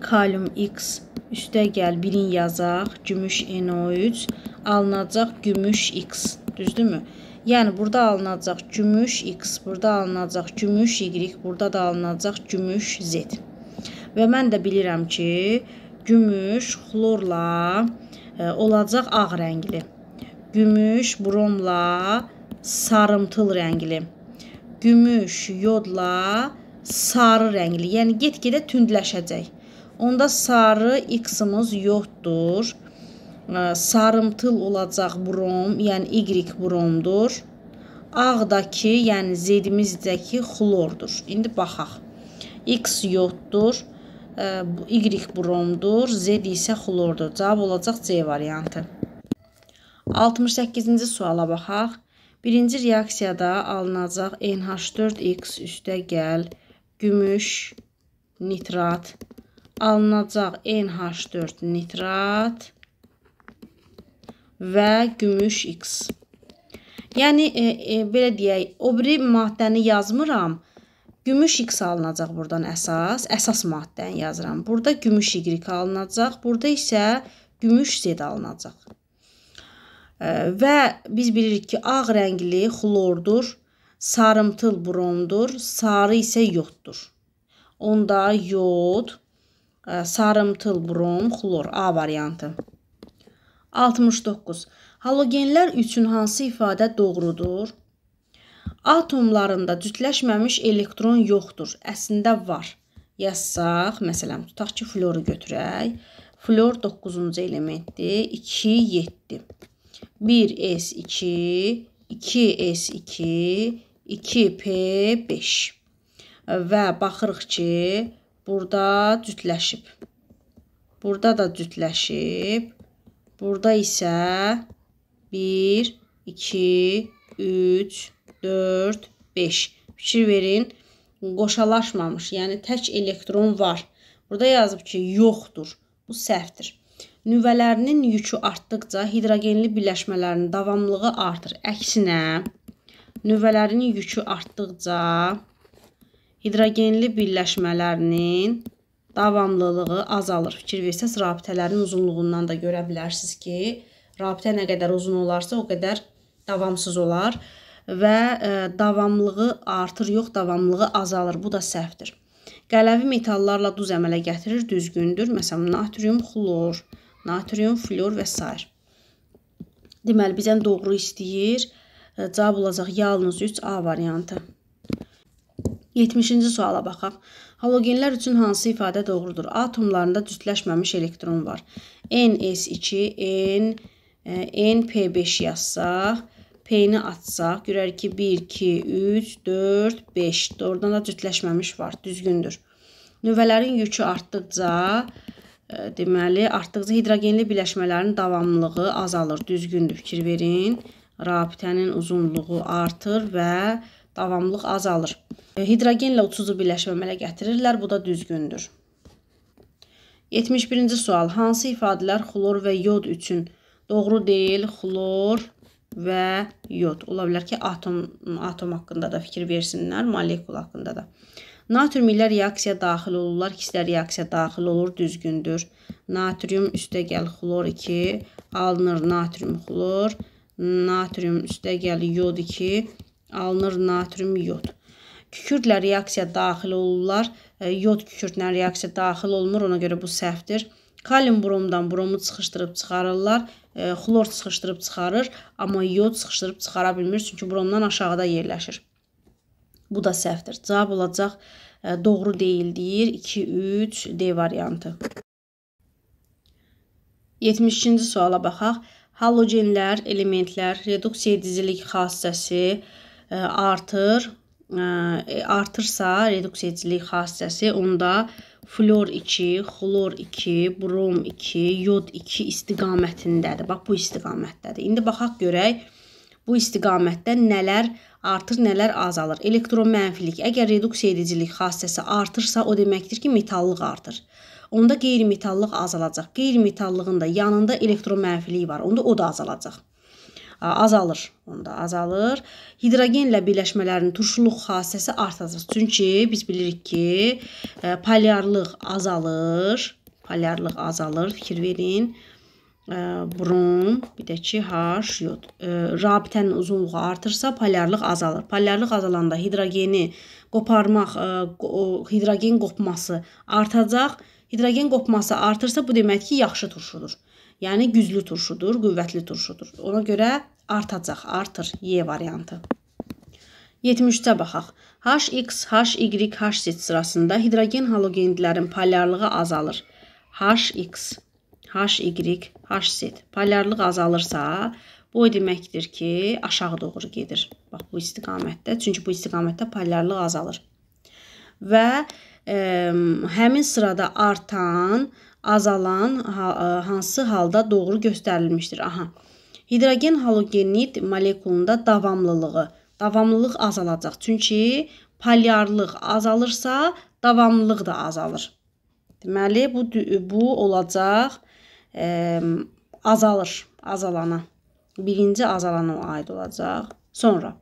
kalium X üstə gəl birin yazaq, gümüş NO3 alınacaq gümüş x, düzdürmü? Yəni burada alınacaq gümüş x, burada alınacaq gümüş y, burada da alınacaq gümüş z. Və mən də bilirəm ki, gümüş xlorla e, olacaq ağ rəngli. Gümüş bromla sarımtıl rəngli. Gümüş yodla sarı rəngli. Yəni get-gedə tündləşəcək. Onda sarı x-imiz yoxdur sarımtıl olacaq brom, yəni Y bromdur. Ağdakı, yəni Z-imizdəki xlordur. İndi baxaq. X yoddur, Y bromdur, Z isə xlordur. Cavab olacaq C variantı. 68-ci suala baxaq. Birinci reaksiyada alınacaq NH4X üstə gəl, gümüş, nitrat, alınacaq NH4 nitrat, və gümüş X. Yəni, e, e, belə deyək, obri maddəni yazmıram, gümüş X alınacaq buradan əsas, əsas maddəni yazıram. Burada gümüş Y alınacaq, burada isə gümüş Z alınacaq. E, və biz bilirik ki, ağ rəngli xlordur, sarımtıl bromdur, sarı isə yoddur. Onda yod, e, sarımtıl brom, xlor A variantı. 69. Halogenlər üçün hansı ifadə doğrudur? Atomlarında cütləşməmiş elektron yoxdur. Əslində var. Yazsaq, məsələn, tutaq ki, floru götürək. Flor 9-cu elementdir. 2, 7. 1S2, 2S2, 2P5. Və baxırıq ki, burada cütləşib. Burada da cütləşib. Burada isə 1, 2, 3, 4, 5. Fikir verin, qoşalaşmamış, yəni tək elektron var. Burada yazıb ki, yoxdur. Bu səhvdir. Nüvələrinin yükü artdıqca hidrogenli birləşmələrin davamlılığı artır. Əksinə, nüvələrinin yükü artdıqca hidrogenli birləşmələrinin davamlılığı azalır. Fikir versəz, rabitələrin uzunluğundan da görə bilərsiniz ki, rabitə nə qədər uzun olarsa, o qədər davamsız olar və ə, e, davamlılığı artır, yox, davamlılığı azalır. Bu da səhvdir. Qələvi metallarla duz əmələ gətirir, düzgündür. Məsələn, natrium xlor, natrium flor və s. Deməli, bizdən doğru istəyir. E, cavab olacaq yalnız 3A variantı. 70-ci suala baxaq. Halogenlər üçün hansı ifadə doğrudur? Atomlarında cütləşməmiş elektron var. NS2, N, NP5 e, yazsaq, P-ni atsaq, görərik ki, 1, 2, 3, 4, 5. Oradan da cütləşməmiş var, düzgündür. Növələrin yükü artdıqca, e, deməli, artdıqca hidrogenli biləşmələrin davamlılığı azalır, düzgündür. Fikir verin, rabitənin uzunluğu artır və davamlılıq azalır. E, hidrogenlə ucuzu birləşmə əmələ gətirirlər, bu da düzgündür. 71-ci sual. Hansı ifadələr xlor və yod üçün doğru deyil? Xlor və yod. Ola bilər ki, atom atom haqqında da fikir versinlər, molekul haqqında da. Natriumlar reaksiya daxil olurlar, ikisi də reaksiya daxil olur, düzgündür. Natrium üstə gəl xlor 2 alınır natrium xlor, natrium üstə gəl yod 2 alınır natrium iod. Kükürdlə reaksiya daxil olurlar. Iod e, kükürdlə reaksiya daxil olmur, ona görə bu səhvdir. Kalium bromdan bromu sıxışdırıb çıxarırlar. E, xlor sıxışdırıb çıxarır, amma iod sıxışdırıb çıxara bilmir, çünki bromdan aşağıda yerləşir. Bu da səhvdir. Cavab olacaq e, doğru deyil deyir 2 3 D variantı. 72-ci suala baxaq. Halogenlər, elementlər, reduksiya edicilik xassəsi, artır, e, artırsa reduksiyacılıq xassəsi, onda flor 2, xlor 2, brom 2, yod 2 istiqamətindədir. Bax, bu istiqamətdədir. İndi baxaq görək, bu istiqamətdə nələr artır, nələr azalır. Elektromənfilik, əgər reduksiya edicilik xassəsi artırsa, o deməkdir ki, metallıq artır. Onda qeyri-metallıq azalacaq. Qeyri-metallığın da yanında elektromənfilik var, onda o da azalacaq azalır. Onda azalır. Hidrogenlə birləşmələrin turşuluq xassəsi artacaq. Çünki biz bilirik ki, e, polyarlıq azalır. Polyarlıq azalır. Fikir verin. E, Brom, bir də ki, H, yod. E, rabitənin uzunluğu artırsa polyarlıq azalır. Polyarlıq azalanda hidrogeni qoparmaq, hidrogen qopması artacaq. Hidrogen qopması artırsa bu demək ki, yaxşı turşudur. Yəni güclü turşudur, qüvvətli turşudur. Ona görə artacaq, artır Y variantı. 73-ə baxaq. HX, HY, HZ sırasında hidrogen halogenidlərin polyarlığı azalır. HX, HY, HZ polyarlıq azalırsa, bu o deməkdir ki, aşağı doğru gedir. Bax bu istiqamətdə, çünki bu istiqamətdə polyarlıq azalır. Və ə, həmin sırada artan azalan e, hansı halda doğru göstərilmişdir? Aha. Hidrogen halogenid molekulunda davamlılığı, davamlılıq azalacaq. Çünki polyarlıq azalırsa, davamlılıq da azalır. Deməli bu bu olacaq ə, e, azalır, azalana. Birinci azalana aid olacaq. Sonra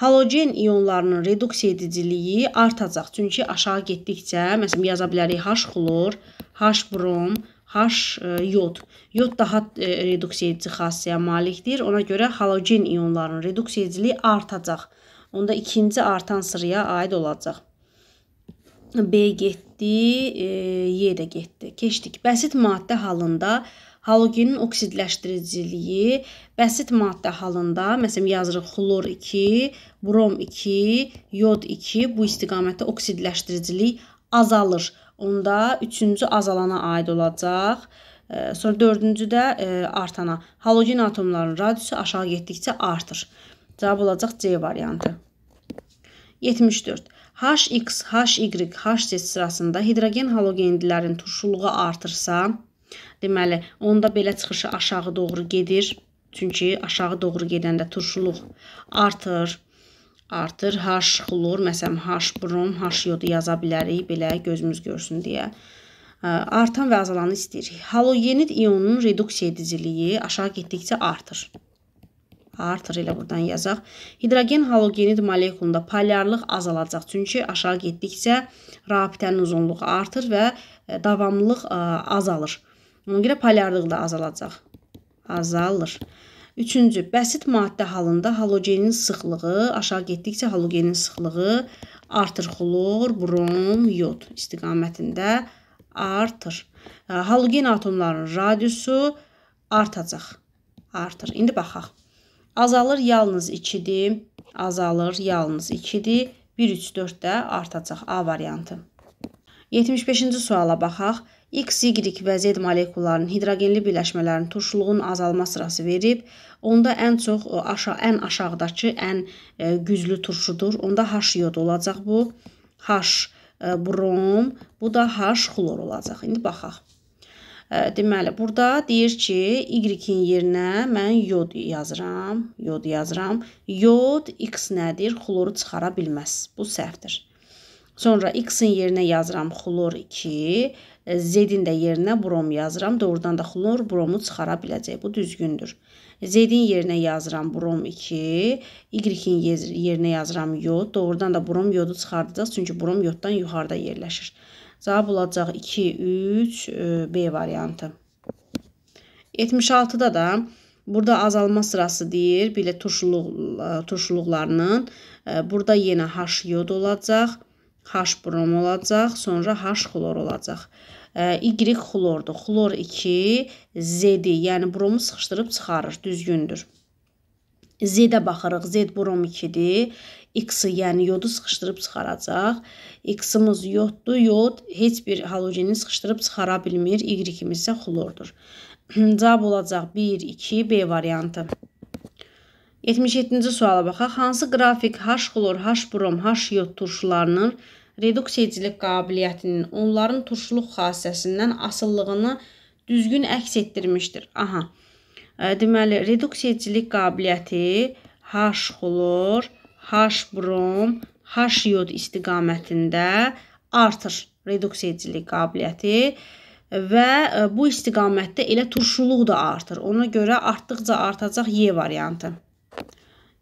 Halogen ionlarının reduksiya ediciliyi artacaq. Çünki aşağı getdikcə, məsələn, yaza bilərik H xlor, H brom, H e, yod. Yod daha e, reduksiya edici xassiyyə malikdir. Ona görə halogen ionlarının reduksiya ediciliyi artacaq. Onda ikinci artan sıraya aid olacaq. B getdi, E də getdi. Keçdik. Bəsit maddə halında Halogenin oksidləşdiriciliyi bəsit maddə halında, məsələn yazırıq xlor 2, brom 2, yod 2 bu istiqamətdə oksidləşdiricilik azalır. Onda 3-cü azalana aid olacaq. Sonra 4-cü də e, artana. Halogen atomlarının radiusu aşağı getdikcə artır. Cavab olacaq C variantı. 74. HX, HY, HZ sırasında hidrogen halogenidlərin turşuluğu artırsa, Deməli, onda belə çıxışı aşağı doğru gedir. Çünki aşağı doğru gedəndə turşuluq artır. Artır H xlor, məsələn H brom, H yodu yaza bilərik belə gözümüz görsün deyə artan və azalanı istəyirik. Halogenid ionunun reduksiya ediciliyi aşağı getdikcə artır. Artır elə buradan yazaq. Hidrogen halogenid molekulunda polyarlıq azalacaq. Çünki aşağı getdikcə rabitənin uzunluğu artır və e, davamlılıq e, azalır. Ona görə polyarlıq da azalacaq. Azalır. Üçüncü, bəsit maddə halında halogenin sıxlığı aşağı getdikcə halogenin sıxlığı artır. Xlor, brom, yod istiqamətində artır. E, halogen atomlarının radiusu artacaq. Artır. İndi baxaq. Azalır yalnız 2-dir. Azalır yalnız 2-dir. 1, 3, 4 də artacaq A variantı. 75-ci suala baxaq. X, Y və Z molekullarının hidrogenli birləşmələrinin turşuluğun azalma sırası verib, onda ən çox e, aşağı ən aşağıdakı ən e, güclü turşudur. Onda H iod olacaq bu. H e, brom, bu da H xlor olacaq. İndi baxaq. Deməli, burada deyir ki, Y-in yerinə mən yod yazıram, yod yazıram. Yod X nədir? Xloru çıxara bilməz. Bu səhvdir. Sonra X-in yerinə yazıram xlor 2, Z-in də yerinə brom yazıram. Doğrudan da xlor bromu çıxara biləcək. Bu düzgündür. Z-in yerinə yazıram brom 2, Y-in yerinə yazıram yod. Doğrudan da brom yodu çıxardacağıq. Çünki brom yoddan yuxarıda yerləşir. Cavab olacaq 2, 3, e, B variantı. 76-da da burada azalma sırası deyir. Belə turşuluq, e, turşuluqlarının. E, burada yenə H yod olacaq. H brom olacaq, sonra H xlor olacaq. Y xlordur. Xlor 2, Z-dir. Yəni bromu sıxışdırıb çıxarır, düzgündür. Z-də baxırıq. Z brom 2-dir. X-i, yəni yodu sıxışdırıb çıxaracaq. X-imiz yoddur. Yod heç bir halogeni sıxışdırıb çıxara bilmir. Y-imiz isə xlordur. [clears throat] Cavab olacaq 1, 2, B variantı. 77-ci suala baxaq. Hansı qrafik H xlor, H brom, H yod turşularının reduks edicilik qabiliyyətinin, onların turşuluq xassəsindən asıllığını düzgün əks etdirmişdir. Aha. E, deməli, reduks edicilik qabiliyyəti H xlor, H brom, H iod istiqamətində artır reduks edicilik qabiliyyəti və e, bu istiqamətdə elə turşuluq da artır. Ona görə artdıqca artacaq Y variantı.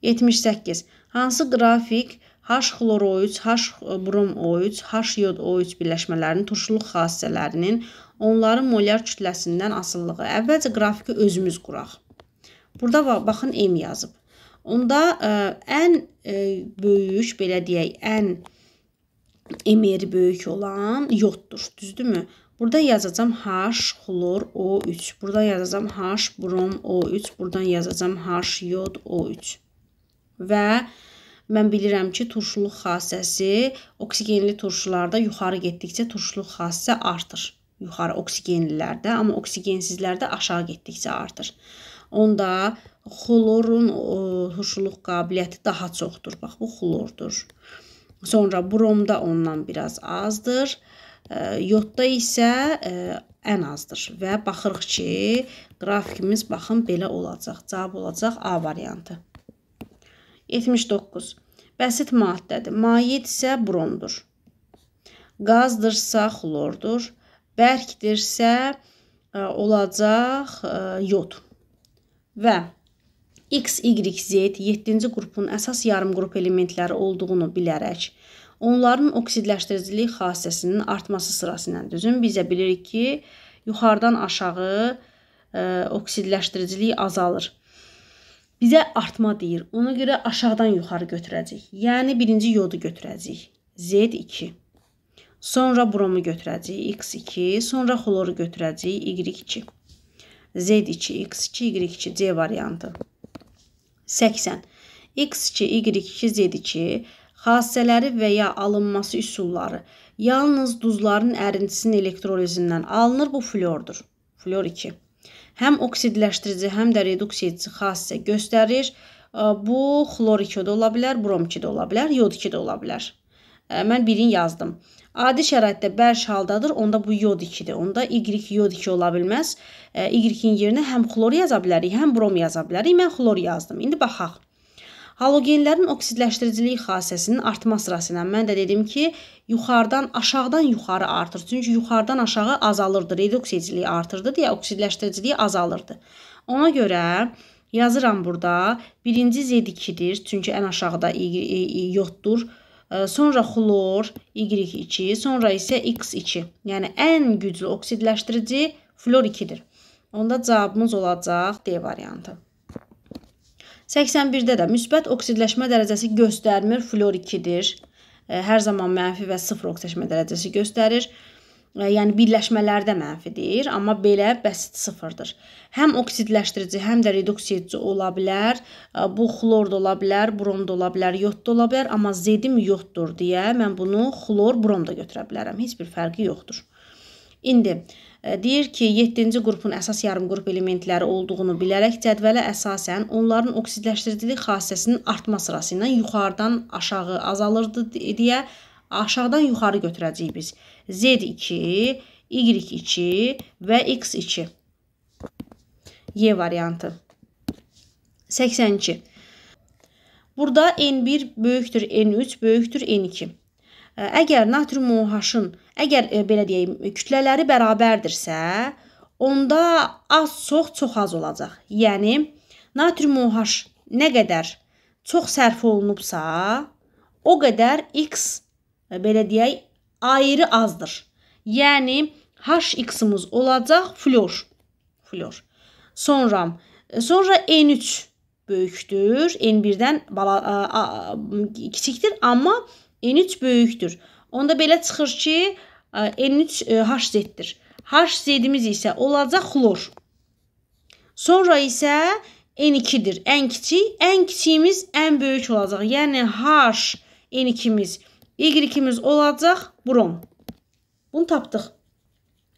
78. Hansı qrafik H-xloro3, H-brom-O3, e, H-iod-O3 birləşmələrinin turşuluq xassələrinin onların molyar kütləsindən asılılığı. Əvvəlcə qrafiki özümüz quraq. Burada baxın M yazıb. Onda ə, e, ən ə, e, böyük, belə deyək, ən MR böyük olan yoddur, düzdürmü? Burada yazacağam H xlor O3. Burada yazacağam H brom O3. Buradan yazacağam H yod O3. Və Mən bilirəm ki, turşuluq xassəsi oksigenli turşularda yuxarı getdikcə turşuluq xassə artır. Yuxarı oksigenlilərdə, amma oksigensizlərdə aşağı getdikcə artır. Onda xlorun turşuluq qabiliyyəti daha çoxdur. Bax bu xlordur. Sonra bromda ondan biraz azdır. E, Yodda isə e, ən azdır və baxırıq ki, qrafikimiz baxın belə olacaq. Cavab olacaq A variantı. 79. Bəsit maddədir. Maid isə brondur. Qazdırsa xlordur. Bərkdirsə e, olacaq e, yod. Və X, Y, Z 7-ci qrupun əsas yarımqrup elementləri olduğunu bilərək onların oksidləşdiricilik xassəsinin artması sırası ilə düzün bizə bilirik ki, yuxarıdan aşağı ə, e, oksidləşdiricilik azalır bizə artma deyir. Ona görə aşağıdan yuxarı götürəcəyik. Yəni birinci yodu götürəcəyik. Z2. Sonra bromu götürəcəyik X2, sonra xloru götürəcəyik Y2. Z2, X2, Y2 C variantı. 80. X2, Y2, Z2 xassələri və ya alınması üsulları yalnız duzların ərintisinin elektrolizindən alınır. Bu flordur. Flor 2 həm oksidləşdirici, həm də reduksiyacı xassiyyət göstərir. Bu xlor 2 də ola bilər, brom 2 də ola bilər, yod 2 də ola bilər. Mən birini yazdım. Adi şəraitdə bərş haldadır, onda bu yod 2-dir. Onda y yod 2 ola bilməz. Y-in yerinə həm xlor yaza bilərik, həm brom yaza bilərik. Mən xlor yazdım. İndi baxaq. Halogenlərin oksidləşdiricilik xassəsinin artma sırası ilə mən də dedim ki, yuxarıdan aşağıdan yuxarı artır. Çünki yuxarıdan aşağı azalırdı, reduksedicilik artırdı deyə oksidləşdiriciliyi azalırdı. Ona görə yazıram burada. Birinci Z2-dir, çünki ən aşağıda yoddur. Sonra xlor Y2, sonra isə X2. Yəni ən güclü oksidləşdirici flor 2-dir. Onda cavabımız olacaq D variantı. 81-də də müsbət oksidləşmə dərəcəsi göstərmir, flor 2-dir. E, hər zaman mənfi və 0 oksidləşmə dərəcəsi göstərir. E, yəni birləşmələrdə mənfidir, amma belə bəsit sıfırdır. Həm oksidləşdirici, həm də reduksiya edici ola bilər. E, bu xlor da ola bilər, brom da ola bilər, yod da ola bilər, amma zedim yoddur deyə mən bunu xlor, brom da götürə bilərəm. Heç bir fərqi yoxdur. İndi Deyir ki, 7-ci qrupun əsas yarımqrup elementləri olduğunu bilərək cədvələ əsasən onların oksidləşdiricilik xassəsinin artma sırası ilə yuxarıdan aşağı azalırdı deyə aşağıdan yuxarı götürəcəyik biz. Z2, Y2 və X2. Y variantı. 82. Burada N1 böyükdür N3 böyükdür N2. Əgər natrium OH-ın Əgər e, belə deyim, kütlələri bərabərdirsə, onda az-çox çox az olacaq. Yəni natrium OH nə qədər çox sərf olunubsa, o qədər x e, belə deyək, ayrı azdır. Yəni HX-imiz olacaq flor. Flor. Sonra e, sonra N3 böyükdür. N1-dən bala a, a, kiçikdir, amma N3 böyükdür. Onda belə çıxır ki, N3HZ-dir. E, HZ-imiz isə olacaq xlor. Sonra isə N2-dir. Ən kiçik, ən kiçiyimiz ən böyük olacaq. Yəni H N2-miz, Y-imiz olacaq brom. Bunu tapdıq.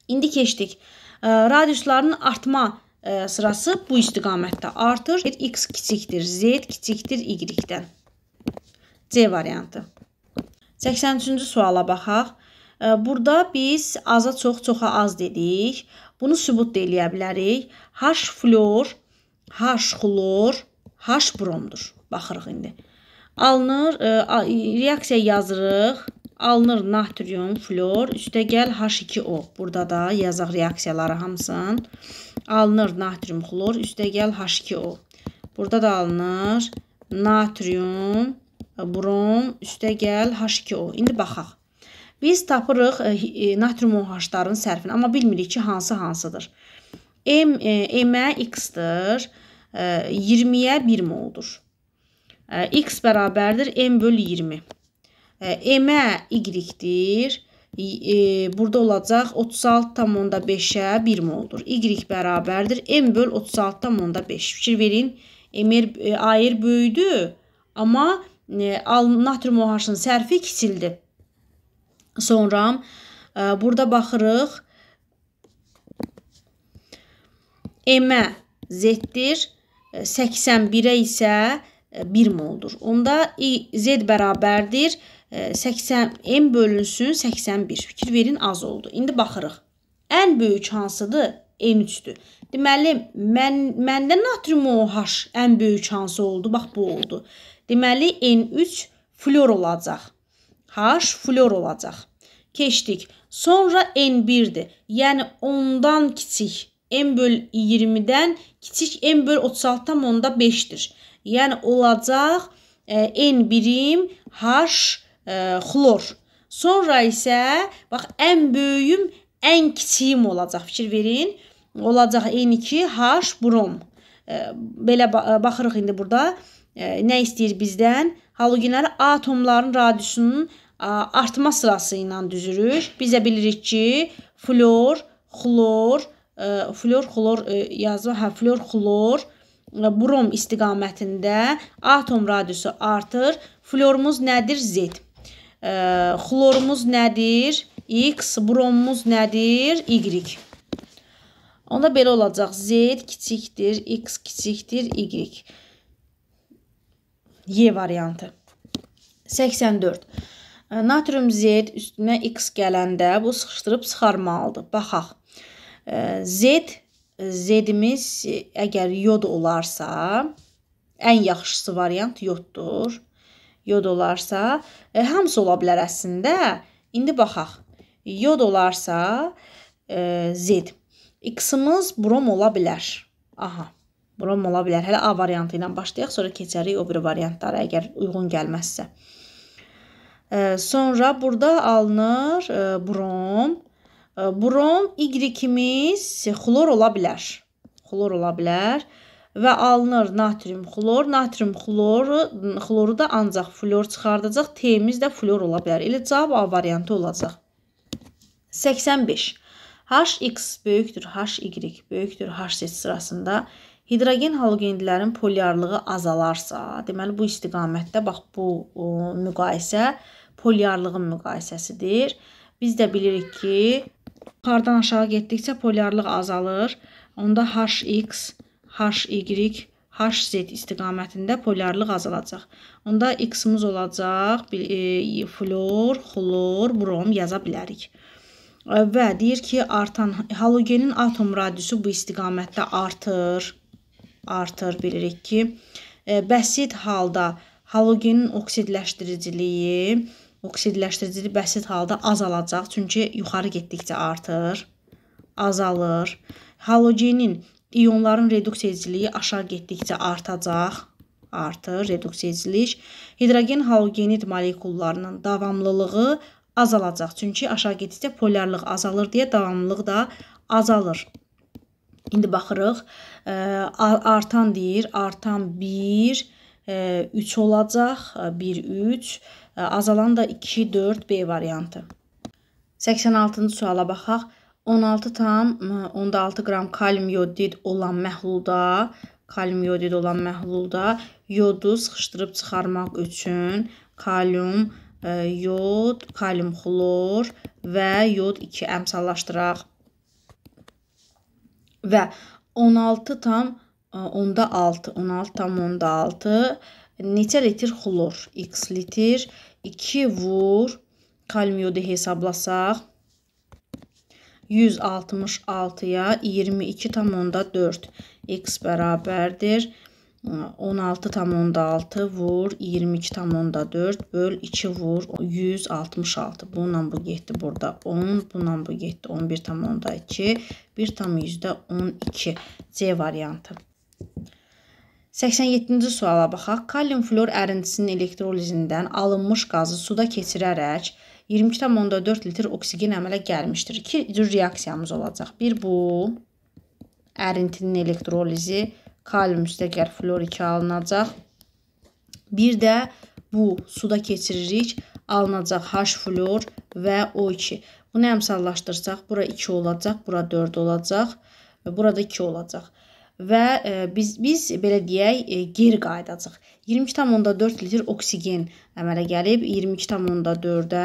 İndi keçdik. Radiusların artma sırası bu istiqamətdə artır. X kiçikdir, Z kiçikdir Y-dən. C variantı. 83-cü suala baxaq. Burada biz aza çox, çoxa az dedik. Bunu sübut da eləyə bilərik. H flor, H xlor, H bromdur. Baxırıq indi. Alınır, ə, e, reaksiya yazırıq. Alınır natrium, flor, üstə gəl H2O. Burada da yazaq reaksiyaları hamısın. Alınır natrium, xlor, üstə gəl H2O. Burada da alınır natrium, brom, üstə gəl H2O. İndi baxaq. Biz tapırıq e, e, natrium OH-ların sərfini, amma bilmirik ki, hansı hansıdır. M, e, M-ə x-dir, 20-yə 1 moldur. x bərabərdir m bölü 20. M-ə y-dir, burada olacaq 36,5-ə 1 moldur. Y bərabərdir m böl 36,5. Fikir verin, AR er, er böyüdü, amma natrium OH-ın sərfi kiçildi. Sonra ə, e, burada baxırıq. M-ə Z-dir. 81-ə e, isə 1 e, moldur. Onda Z bərabərdir 80 M bölünsün 81. Fikir verin az oldu. İndi baxırıq. Ən böyük hansıdır? N3-dür. Deməli, mən, məndə natrium OH ən böyük hansı oldu? Bax, bu oldu. Deməli, N3 flor olacaq. H flor olacaq keçdik. Sonra N1-dir. Yəni 10-dan kiçik n böl 20-dən kiçik n böl 36,5-dir. Yəni olacaq e, n birim h e, xlor. Sonra isə bax ən böyüyüm ən kiçiyim olacaq. Fikir verin. Olacaq n2 h brom. E, belə e, baxırıq indi burada. E, nə istəyir bizdən? Halogenləri atomların radiusunun artma sırası ilə düzürük. Biz də bilirik ki, flor, xlor, flor, xlor yazı, hə, flor, xlor, brom istiqamətində atom radiusu artır. Florumuz nədir? Z. Xlorumuz nədir? X, bromumuz nədir? Y. Onda belə olacaq. Z kiçikdir, X kiçikdir, Y. Y variantı. 84. Natrium Z üstünə X gələndə bu sıxışdırıb çıxarmalıdır. Baxaq. Z Z-imiz əgər yod olarsa, ən yaxşısı variant yoddur. Yod olarsa, e, hamısı ola bilər əslində. İndi baxaq. Yod olarsa, e, Z. X-imiz brom ola bilər. Aha. Brom ola bilər. Hələ A variantı ilə başlayaq, sonra keçərik o bir variantlara əgər uyğun gəlməzsə. Sonra burada alınır e, brom. E, brom Y-imiz xlor ola bilər. Xlor ola bilər və alınır natrium xlor. Natrium xloru, xloru da ancaq flor çıxardacaq. T-imiz də flor ola bilər. Elə cavab A variantı olacaq. 85. HX böyükdür HY böyükdür HZ sırasında hidrogen halogenlərin polyarlığı azalarsa, deməli bu istiqamətdə bax bu o, müqayisə polyarlığın müqayisəsidir. Biz də bilirik ki, yuxarıdan aşağı getdikcə polyarlıq azalır. Onda hx, hy, hz istiqamətində polyarlıq azalacaq. Onda x-imiz olacaq e, flor, xlor, brom yaza bilərik. Və deyir ki, artan halogenin atom radiusu bu istiqamətdə artır. Artır bilirik ki, e, bəsit halda halogenin oksidləşdiriciliyi oksidləşdiricili bəsit halda azalacaq, çünki yuxarı getdikcə artır, azalır. Halogenin ionların reduksiya ediciliyi aşağı getdikcə artacaq, artır reduksiya edicilik. Hidrogen halogenid molekullarının davamlılığı azalacaq, çünki aşağı getdikcə polyarlıq azalır deyə davamlılıq da azalır. İndi baxırıq, e, artan deyir, artan 1, 3 e, olacaq, 1, e, 3, azalan da 2, 4 B variantı. 86-cı suala baxaq. 16,6 qram kalium yodid olan məhlulda, kalium yodid olan məhlulda yodu sıxışdırıb çıxarmaq üçün kalium yod, kalium xlor və yod 2 əmsallaşdıraq. Və 16 tam onda 6, 16 tam onda 6 neçə litr xlor? X litr 2 vur kalmiyodu hesablasaq 166-ya 22,4 x bərabərdir 16,6 vur 22,4 böl 2 vur 166. Bununla bu getdi burada 10, bununla bu getdi 11,2, 1,12. C variantı. 87-ci suala baxaq. Kalium flor ərintisinin elektrolizindən alınmış qazı suda keçirərək 20,4 litr oksigen əmələ gəlmişdir. İki cür reaksiyamız olacaq. Bir bu ərintinin elektrolizi, kalium müstəqər flor 2 alınacaq. Bir də bu suda keçiririk, alınacaq H flor və O2. Bunu əmsallaşdırsaq, bura 2 olacaq, bura 4 olacaq və burada 2 olacaq və e, biz biz belə deyək, e, geri qayıdacağıq. 22.4 litr oksigen əmələ gəlib, 22.4-də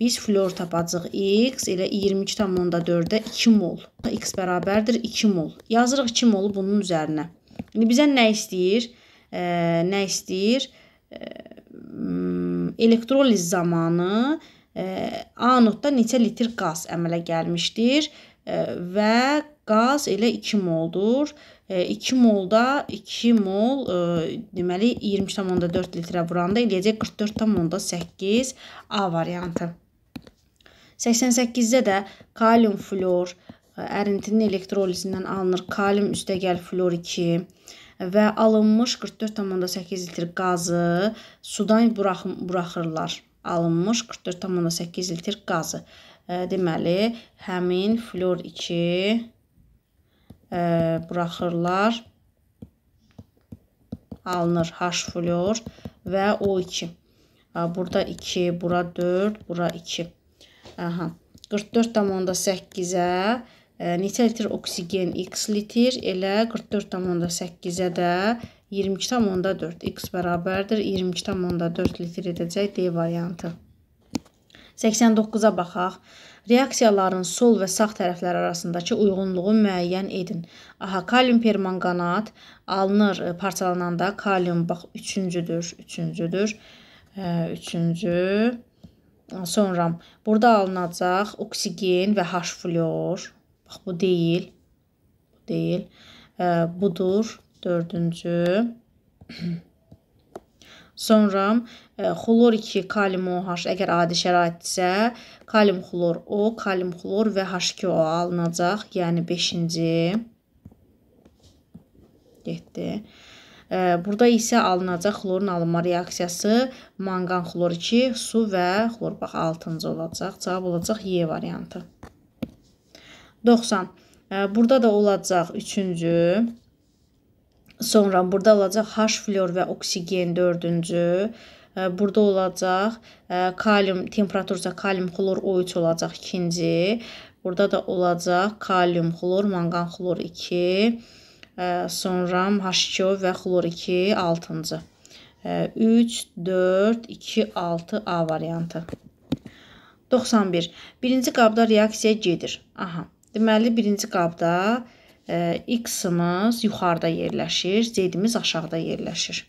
biz flor tapacağıq. X elə 22.4-də 2 mol. X bərabərdir 2 mol. Yazırıq 2 molu bunun üzərinə. İndi bizə nə istəyir? E, nə istəyir? E, elektroliz zamanı e, anodda neçə litr qaz əmələ gəlmişdir e, və qaz elə 2 moldur. E, 2 molda 2 mol e, deməli 23,4 litrə vuranda eləyəcək 44,8 A variantı. 88-də də kalium flor e, ərintinin elektrolizindən alınır. Kalium üstəgəl flor 2 və alınmış 44,8 litr qazı sudan burax buraxırlar. Alınmış 44,8 litr qazı. E, deməli, həmin flor 2 e, buraxırlar. Alınır H flor və O2. Burada 2, bura 4, bura 2. Aha. 44,8-ə e, neçə litr oksigen x litr, elə 44,8-ə də 22,4 x bərabərdir 22,4 litr edəcək D variantı. 89-a baxaq. Reaksiyaların sol və sağ tərəfləri arasındakı uyğunluğu müəyyən edin. Aha, kalium permanganat alınır, e, parçalananda kalium bax 3-cüdür, 3-cüdür. 3-cü. E, sonra burada alınacaq oksigen və H-flor. Bax bu deyil. Bu deyil. E, budur 4-cü. [clears throat] Sonra ə, e, xlor 2 kalium OH əgər adi şəraitdirsə, kalium xlor O, kalium xlor və H2O alınacaq, yəni 5-ci getdi. E, burada isə alınacaq xlorun alınma reaksiyası manqan xlor 2, su və xlor bax 6-cı olacaq. Cavab olacaq Y variantı. 90. E, burada da olacaq 3-cü Sonra burada olacaq H flor və oksigen dördüncü. Burada olacaq kalium, temperaturca kalium xlor O3 olacaq ikinci. Burada da olacaq kalium xlor, manqan xlor 2. Sonra H2O və xlor 2 altıncı. 3, 4, 2, 6 A variantı. 91. Birinci qabda reaksiya gedir. Aha. Deməli, birinci qabda reaksiya gedir x-imiz yuxarıda yerləşir, z-imiz aşağıda yerləşir.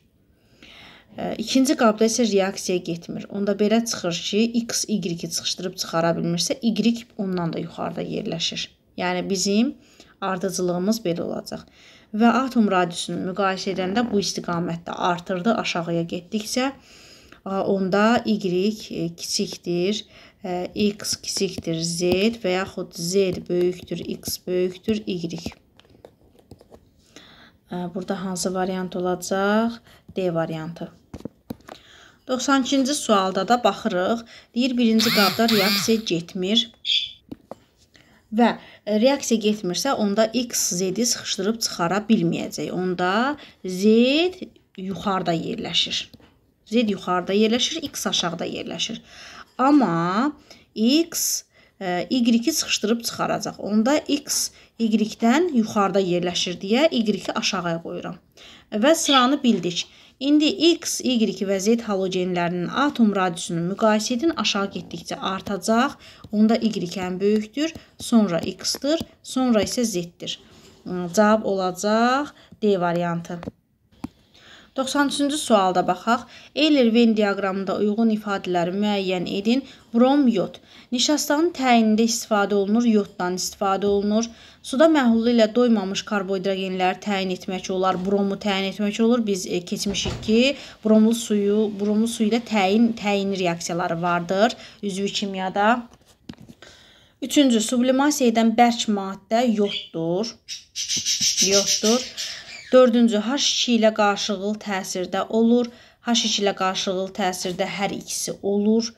İkinci qabda isə reaksiya getmir. Onda belə çıxır ki, x y-i çıxışdırıb çıxara bilmirsə, y ondan da yuxarıda yerləşir. Yəni bizim ardıcılığımız belə olacaq. Və atom radiusunu müqayisə edəndə bu istiqamətdə artırdı, aşağıya getdikcə onda y kiçikdir, x kiçikdir z və yaxud z böyükdür, x böyükdür, y. Burada hansı variant olacaq? D variantı. 92-ci sualda da baxırıq. Deyir, birinci qabda reaksiya getmir. Və reaksiya getmirsə, onda X, Z-i sıxışdırıb çıxara bilməyəcək. Onda Z yuxarıda yerləşir. Z yuxarıda yerləşir, X aşağıda yerləşir. Amma X, Y-i sıxışdırıb çıxaracaq. Onda X yuxarıda yerləşir Y-dən yuxarıda yerləşir deyə Y-i aşağıya qoyuram. Və sıranı bildik. İndi X, Y və Z halogenlərinin atom radiusunun müqayisə edin, aşağı getdikcə artacaq. Onda Y ən böyükdür, sonra X-dir, sonra isə Z-dir. Cavab olacaq D variantı. 93-cü sualda baxaq. Eyler-Ven diaqramında uyğun ifadələri müəyyən edin. Brom-yod. Nişastanın təyinində istifadə olunur, yoddan istifadə olunur. Suda məhlulu ilə doymamış karbohidrogenləri təyin etmək olar, bromu təyin etmək olur. Biz e, keçmişik ki, bromlu suyu, bromlu su ilə təyin təyin reaksiyaları vardır üzvü kimyada. Üçüncü, sublimasiya edən bərk maddə yoddur. Yoddur. Dördüncü, H2 ilə qarşılıqlı təsirdə olur. H2 ilə qarşılıqlı təsirdə hər ikisi olur.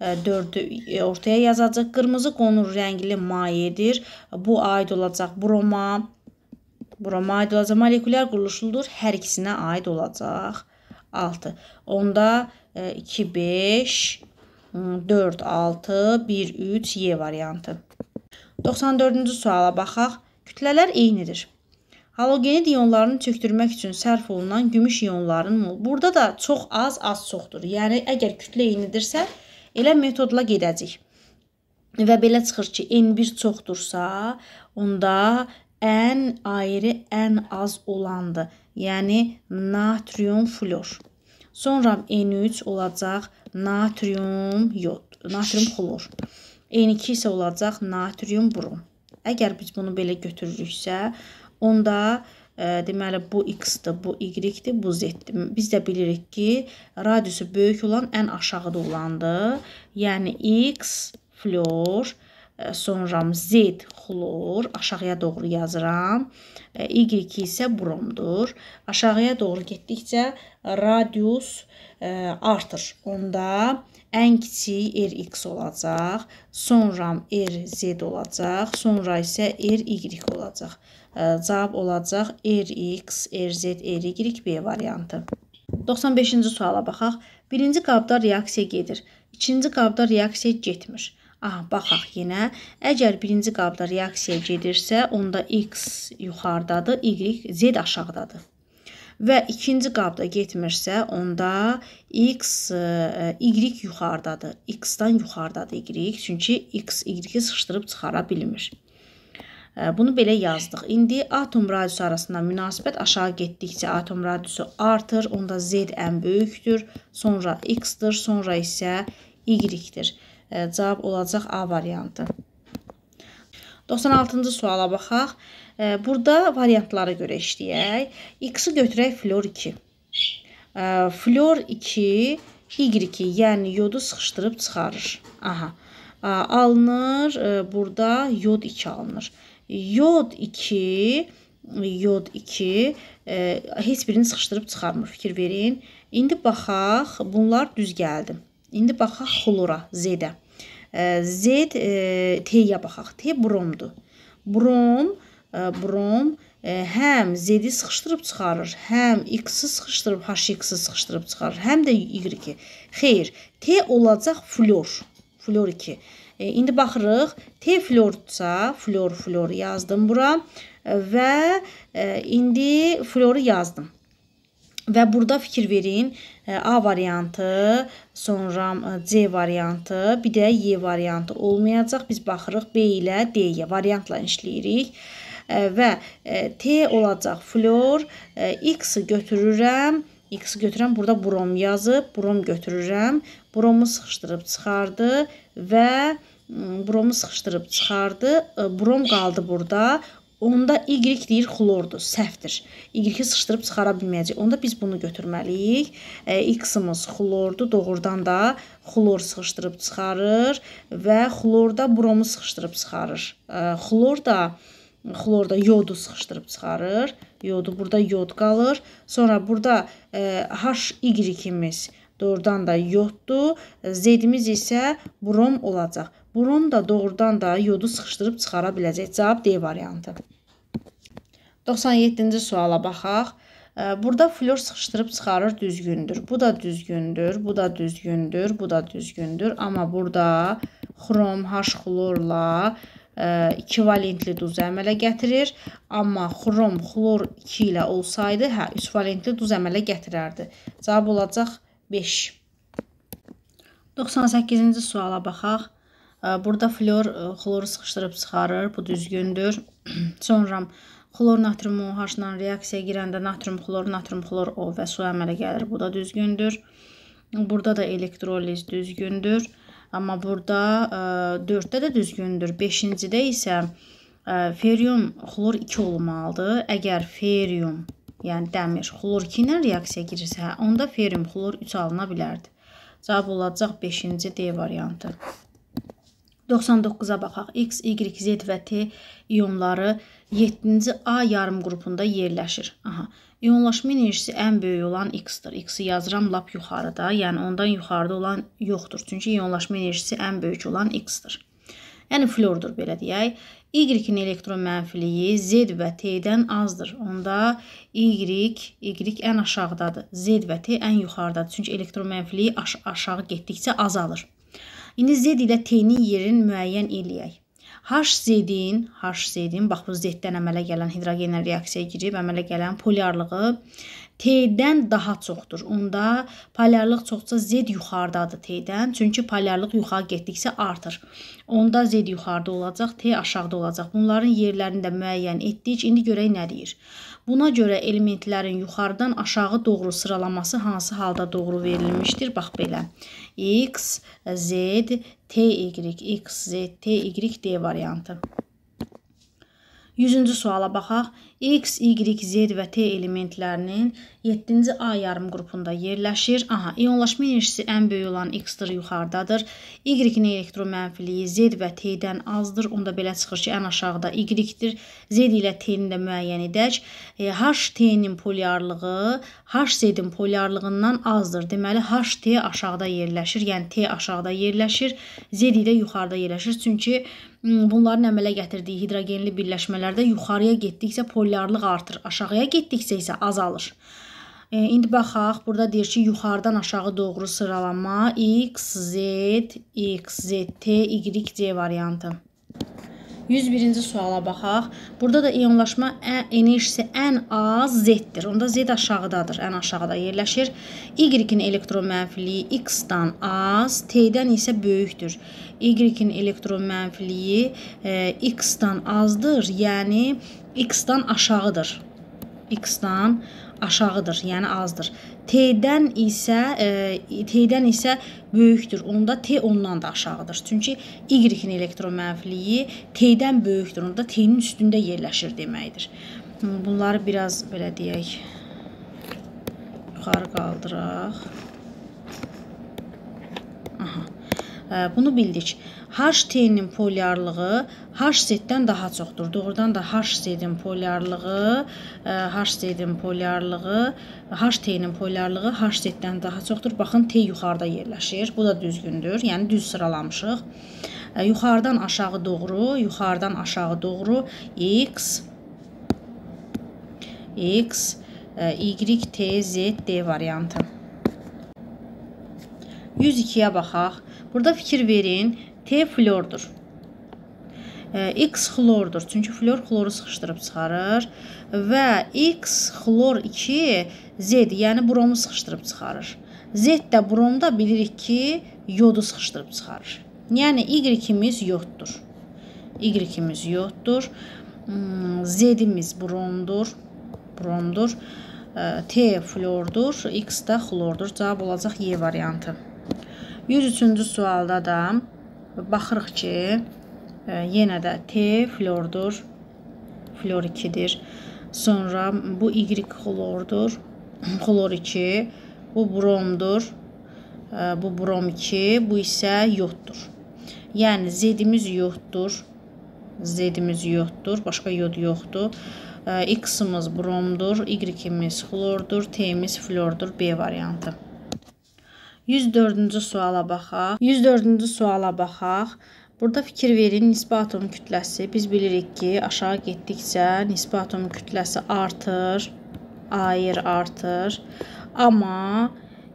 4-ü e, ortaya yazacaq. Qırmızı qonur rəngli mayedir. Bu aid olacaq broma. Broma aid olacaq. Molekulyar quruluşludur. Hər ikisinə aid olacaq. 6. Onda 2, 5, 4, 6, 1, 3, Y variantı. 94-cü suala baxaq. Kütlələr eynidir. Halogeni ionlarını çökdürmək üçün sərf olunan gümüş ionların burada da çox az, az çoxdur. Yəni əgər kütlə eynidirsə, elə metodla gedəcək. Və belə çıxır ki, n1 çoxdursa, onda ən ayrı ən az olandır. Yəni natrium flor. Sonra n3 olacaq natrium yod, natrium xlor. n2 isə olacaq natrium brom. Əgər biz bunu belə götürürüksə, onda e, deməli bu x-dir, bu y-dir, bu z-dir. Biz də bilirik ki, radiusu böyük olan ən aşağıda olandır. Yəni x flor e, sonram Z xlor aşağıya doğru yazıram. E, y isə bromdur. Aşağıya doğru getdikcə radius e, artır. Onda ən kiçik Rx olacaq, sonra Rz olacaq, sonra isə Ry olacaq cavab olacaq RX, RZ, RY, B variantı. 95-ci suala baxaq. Birinci qabda reaksiya gedir. İkinci qabda reaksiya getmir. Aha, baxaq yenə. Əgər birinci qabda reaksiya gedirsə, onda X yuxarıdadır, Y, Z aşağıdadır. Və ikinci qabda getmirsə, onda X, Y yuxarıdadır. X-dan yuxarıdadır Y, çünki X, Y-i sıxışdırıb çıxara bilmir. Bunu belə yazdıq. İndi atom radiusu arasında münasibət aşağı getdikcə atom radiusu artır, onda z ən böyükdür, sonra x-dir, sonra isə y-dir. Cavab olacaq A variantı. 96-cı suala baxaq. Burada variantlara görə işləyək. X-i götürək flor 2. Flor 2 Y2, yəni yodu sıxışdırıb çıxarır. Aha alınır. E, burada yod 2 alınır. Yod 2, yod 2 e, heç birini sıxışdırıb çıxarmır. Fikir verin. İndi baxaq, bunlar düz gəldi. İndi baxaq xlora, Z-də. E, Z e, T-yə baxaq. T bromdur. Brom, e, brom e, həm Z-i sıxışdırıb çıxarır, həm X-i sıxışdırıb H-X-i sıxışdırıb çıxarır, həm də Y-i. Xeyr, T olacaq flor. Flor 2. E, indi baxırıq. T flordsa, flor, flor yazdım bura və e, indi floru yazdım. Və burada fikir verin. E, A variantı, sonra e, C variantı, bir də Y variantı olmayacaq. Biz baxırıq B ilə D-yə variantla işləyirik e, və T olacaq flor, X-i götürürəm, X-i götürürəm, burada brom yazıb, brom götürürəm, bromu sıxışdırıb çıxardı və bromu sıxışdırıb çıxardı. Brom qaldı burada. Onda y deyir xlordur, səhvdir. Y-i sıxışdırıb çıxara bilməyəcək. Onda biz bunu götürməliyik. X-imiz xlordur. Doğrudan da xlor sıxışdırıb çıxarır və xlorda bromu sıxışdırıb çıxarır. Xlor da xlorda yodu sıxışdırıb çıxarır. Yodu burada yod qalır. Sonra burada H-Y-imiz doğrudan da yoddur. Z-imiz isə brom olacaq. Burun da doğrudan da yodu sıxışdırıb çıxara biləcək. Cavab D variantı. 97-ci suala baxaq. Burada flor sıxışdırıb çıxarır düzgündür. Bu da düzgündür, bu da düzgündür, bu da düzgündür. Amma burada xrom H xlorla e, iki valentli duz əmələ gətirir. Amma xrom xlor 2 ilə olsaydı, hə, 3 valentli duz əmələ gətirərdi. Cavab olacaq 5. 98-ci suala baxaq. Burada flor xlor sıxışdırıb çıxarır. Bu düzgündür. [clears throat] Sonra xlor natrium OH-la reaksiyaya girəndə natrium xlor, natrium xlor O və su əmələ gəlir. Bu da düzgündür. Burada da elektroliz düzgündür. Amma burada 4-də də düzgündür. 5-cidə isə ferium xlor 2 olmalıdır. Əgər ferium, yəni dəmir xlor 2 ilə reaksiyaya girirsə, onda ferium xlor 3 alına bilərdi. Cavab olacaq 5-ci D variantı. 99-a baxaq. X, Y, Z və T ionları 7-ci A yarım qrupunda yerləşir. Aha. İonlaşma enerjisi ən böyük olan X-dir. X-i yazıram lap yuxarıda, yəni ondan yuxarıda olan yoxdur. Çünki ionlaşma enerjisi ən böyük olan X-dir. Yəni flordur belə deyək. Y-in elektron mənfiliyi Z və T-dən azdır. Onda Y, Y ən aşağıdadır. Z və T ən yuxarıdadır. Çünki elektron mənfiliyi aş aşağı getdikcə azalır. İndi z ilə t-nin yerini müəyyən eləyək. HZ-in, HZ-in, bax bu Z-dən əmələ gələn hidrogenlə reaksiyaya girib əmələ gələn polyarlığı T-dən daha çoxdur. Onda polyarlıq çoxsa Z yuxarıdadır T-dən, çünki polyarlıq yuxarı getdikcə artır. Onda Z yuxarıda olacaq, T aşağıda olacaq. Bunların yerlərini də müəyyən etdik. İndi görək nə deyir. Buna görə elementlərin yuxarıdan aşağı doğru sıralaması hansı halda doğru verilmişdir? Bax belə. X, Z, TY, X, Z, TY, D variantı. 100-cü suala baxaq. X, Y, Z və T elementlərinin 7-ci A yarım qrupunda yerləşir. Aha, ionlaşma enerjisi ən böyük olan X-dir yuxarıdadır. Y-in elektromənfiliyi Z və T-dən azdır. Onda belə çıxır ki, ən aşağıda Y-dir. Z ilə T-ni də müəyyən edək. E, HT-nin polyarlığı HZ-in polyarlığından azdır. Deməli HT aşağıda yerləşir, yəni T aşağıda yerləşir, Z də yuxarıda yerləşir. Çünki bunların əmələ gətirdiyi hidrogenli birləşmələrdə yuxarıya getdikcə polyarlıq artır, aşağıya getdikcə isə azalır. E, indi baxaq, burada deyir ki, yuxarıdan aşağı doğru sıralanma x, z, x, z, t, y, c variantı. 101-ci suala baxaq. Burada da ionlaşma enerjisi ən az Z-dir. Onda Z aşağıdadır, ən aşağıda yerləşir. Y-in elektron mənfiliyi X-dan az, T-dən isə böyükdür. Y-in elektron mənfiliyi e, X-dan azdır, yəni X-dan aşağıdır. X-dan aşağıdır aşağıdır, yəni azdır. T-dən isə e, T-dən isə böyükdür. Onda T ondan da aşağıdır. Çünki Y-in elektron mənfiliyi T-dən böyükdür. Onda T-nin üstündə yerləşir deməkdir. Bunları biraz belə deyək yuxarı qaldıraq. Aha. E, bunu bildik. HT-nin polyarlığı HZ-dən daha çoxdur. Doğrudan da HZ-in polyarlığı e, HZ-in polyarlığı HT-nin polyarlığı HZ-dən daha çoxdur. Baxın T yuxarıda yerləşir. Bu da düzgündür. Yəni düz sıralamışıq. E, yuxarıdan aşağı doğru, yuxarıdan aşağı doğru X X e, Y, T, Z, D variantı. 102-yə baxaq. Burada fikir verin. T flordur. X xlordur. Çünki flor xloru sıxışdırıb çıxarır və X xlor 2 Z, yəni bromu sıxışdırıb çıxarır. Z də bromda bilirik ki, yodu sıxışdırıb çıxarır. Yəni Y-imiz yoddur. Y-imiz yoddur. Hmm, Z-imiz bromdur. Bromdur. T flordur, X də xlordur. Cavab olacaq Y variantı. 103-cü sualda da Baxırıq ki, e, yenə də T flordur. Flor 2-dir. Sonra bu Y xlordur. [clears throat] Xlor 2. Bu bromdur. E, bu brom 2. Bu isə yoddur. Yəni Z-imiz yoddur. Z-imiz yoddur. Başqa yod yoxdur. E, X-imiz bromdur. Y-imiz xlordur. T-imiz flordur. B variantı. 104-cü suala baxaq. 104-cü suala baxaq. Burada fikir verin, nisbi atom kütləsi. Biz bilirik ki, aşağı getdikcə nisbi atom kütləsi artır, ayır artır. Amma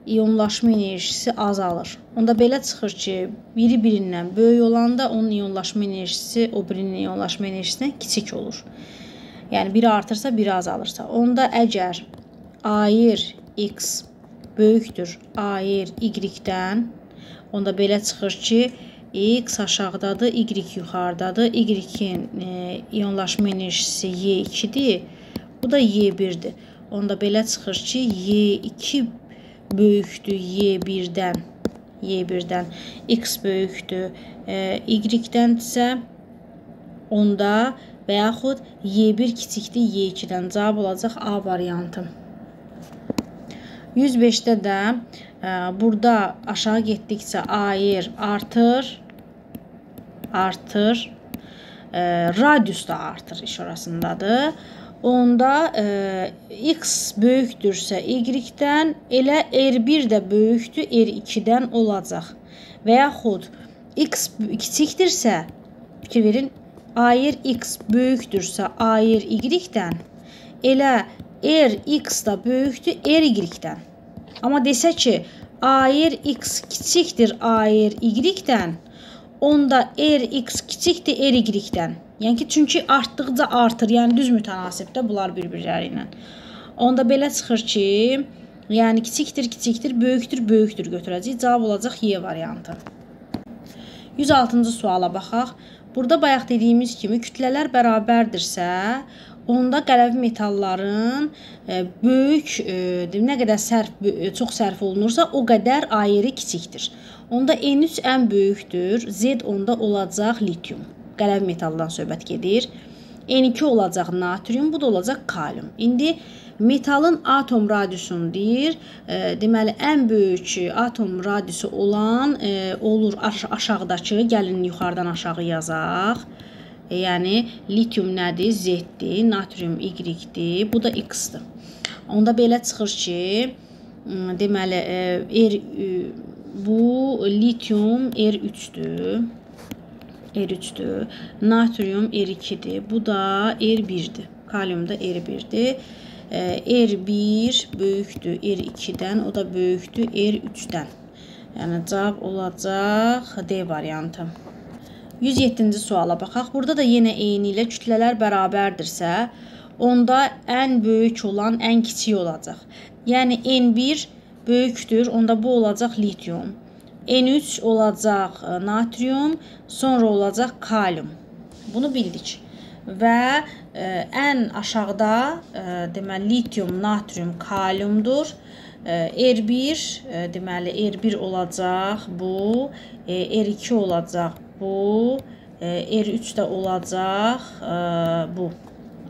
ionlaşma enerjisi azalır. Onda belə çıxır ki, biri birindən böyük olanda onun ionlaşma enerjisi o birinin ionlaşma enerjisindən kiçik olur. Yəni biri artırsa, biri azalırsa. Onda əgər ayır x böyükdür A-lər Y-dən, onda belə çıxır ki, X aşağıdadır, Y yuxarıdadır. Y-in e, ionlaşma enerjisi Y2-dir. Bu da Y1-dir. Onda belə çıxır ki, Y2 böyükdür Y1-dən. Y1-dən X böyükdür e, Y-dən isə onda və yaxud Y1 kiçikdir Y2-dən. Cavab olacaq A variantı. 105-də də ə, e, burada aşağı getdikcə ayır, artır, artır. Ə, e, radius da artır iş orasındadır. Onda ə, e, x böyükdürsə y-dən elə r1 də böyükdür r2-dən olacaq. Və yaxud x kiçikdirsə, fikir verin, ayır x böyükdürsə ayır y-dən elə R x da böyükdür R-dən. Amma desə ki, AR x kiçikdir AR y-dən, onda R x kiçikdir R y-dən. Yəni ki, çünki artdıqca artır, yəni düz mütənasibdə bunlar bir-birləri ilə. Onda belə çıxır ki, yəni kiçikdir, kiçikdir, böyükdür, böyükdür götürəcəyik. Cavab olacaq Y variantı. 106-cı suala baxaq. Burada bayaq dediyimiz kimi kütlələr bərabərdirsə, Onda qələvi metalların e, böyük, e, nə qədər sərf e, çox sərf olunursa, o qədər airi kiçikdir. Onda N3 ən böyükdür, Z onda olacaq litium. Qələvi metaldan söhbət gedir. N2 olacaq natrium, bu da olacaq kalium. İndi metalın atom radiusunu deyir. Deməli ən böyük atom radiusu olan olur aşağıdakı, gəlin yuxarıdan aşağı yazaq. Yəni litium nədir? Z-dir, natrium Y-dir, bu da X-dir. Onda belə çıxır ki, deməli er, R bu litium R3-dür. R3-dür. Natrium R2-dir. Bu da R1-dir. Kalium da R1-dir. R1 böyükdür R2-dən, o da böyükdür R3-dən. Yəni cavab olacaq D variantı. 107-ci suala baxaq. Burada da yenə eyni ilə kütlələr bərabərdirsə, onda ən böyük olan ən kiçik olacaq. Yəni N1 böyükdür, onda bu olacaq litium. N3 olacaq e, natrium, sonra olacaq kalium. Bunu bildik. Və ə, e, ən aşağıda ə, e, deməli litium, natrium, kaliumdur. R1 deməli R1 olacaq bu, R2 olacaq bu, e, R3 də olacaq e, bu.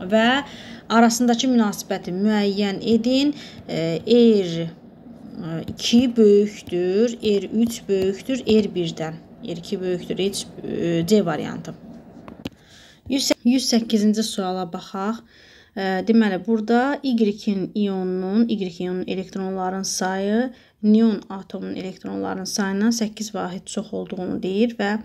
Və arasındakı münasibəti müəyyən edin. E, R2 böyükdür, R3 böyükdür R1-dən. R2 böyükdür, C variantı. 108-ci suala baxaq. Deməli, burada Y-in ionunun, Y-in elektronların sayı neon atomunun elektronlarının sayından 8 vahid çox olduğunu deyir və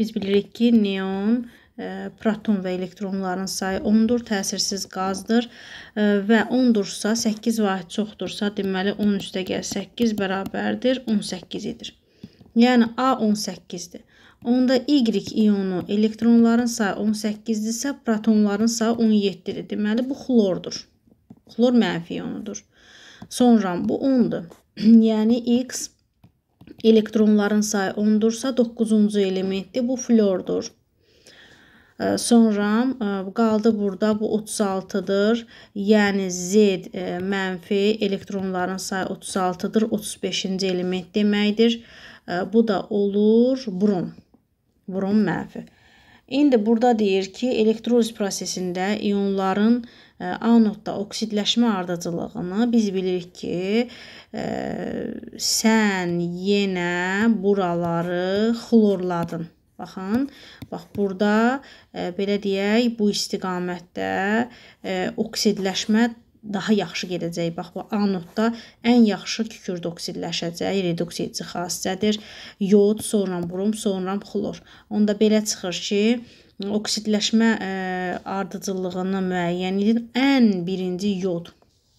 Biz bilirik ki, neon e, proton və elektronların sayı 10-dur, təsirsiz qazdır e, və 10-dursa, 8 vahid çoxdursa, deməli 10 üstəgəl 8 bərabərdir 18 edir. Yəni A 18-dir. Onda Y ionu elektronların sayı 18-dirsə, protonların sayı 17-dir. Deməli bu xlordur. Xlor mənfi ionudur. Sonra bu 10-dur. [clears throat] yəni X elektronların sayı 10-dursa 9-cu elementdir. Bu flordur. Sonra qaldı burada bu 36-dır. Yəni Z mənfi elektronların sayı 36-dır. 35-ci element deməkdir. Bu da olur brom. Brom mənfi. İndi burada deyir ki, elektroliz prosesində ionların anodda oksidləşmə ardıcıllığını biz bilirik ki, sən yenə buraları xlorladın. Baxın, bax burada e, belə deyək, bu istiqamətdə e, oksidləşmə daha yaxşı gedəcək. Bax bu anodda ən yaxşı kükürd oksidləşəcək, reduks edici xassədir. Yod, sonra brom, sonra xlor. Onda belə çıxır ki, oksidləşmə e, ardıcıllığını müəyyən edin. Ən birinci yod.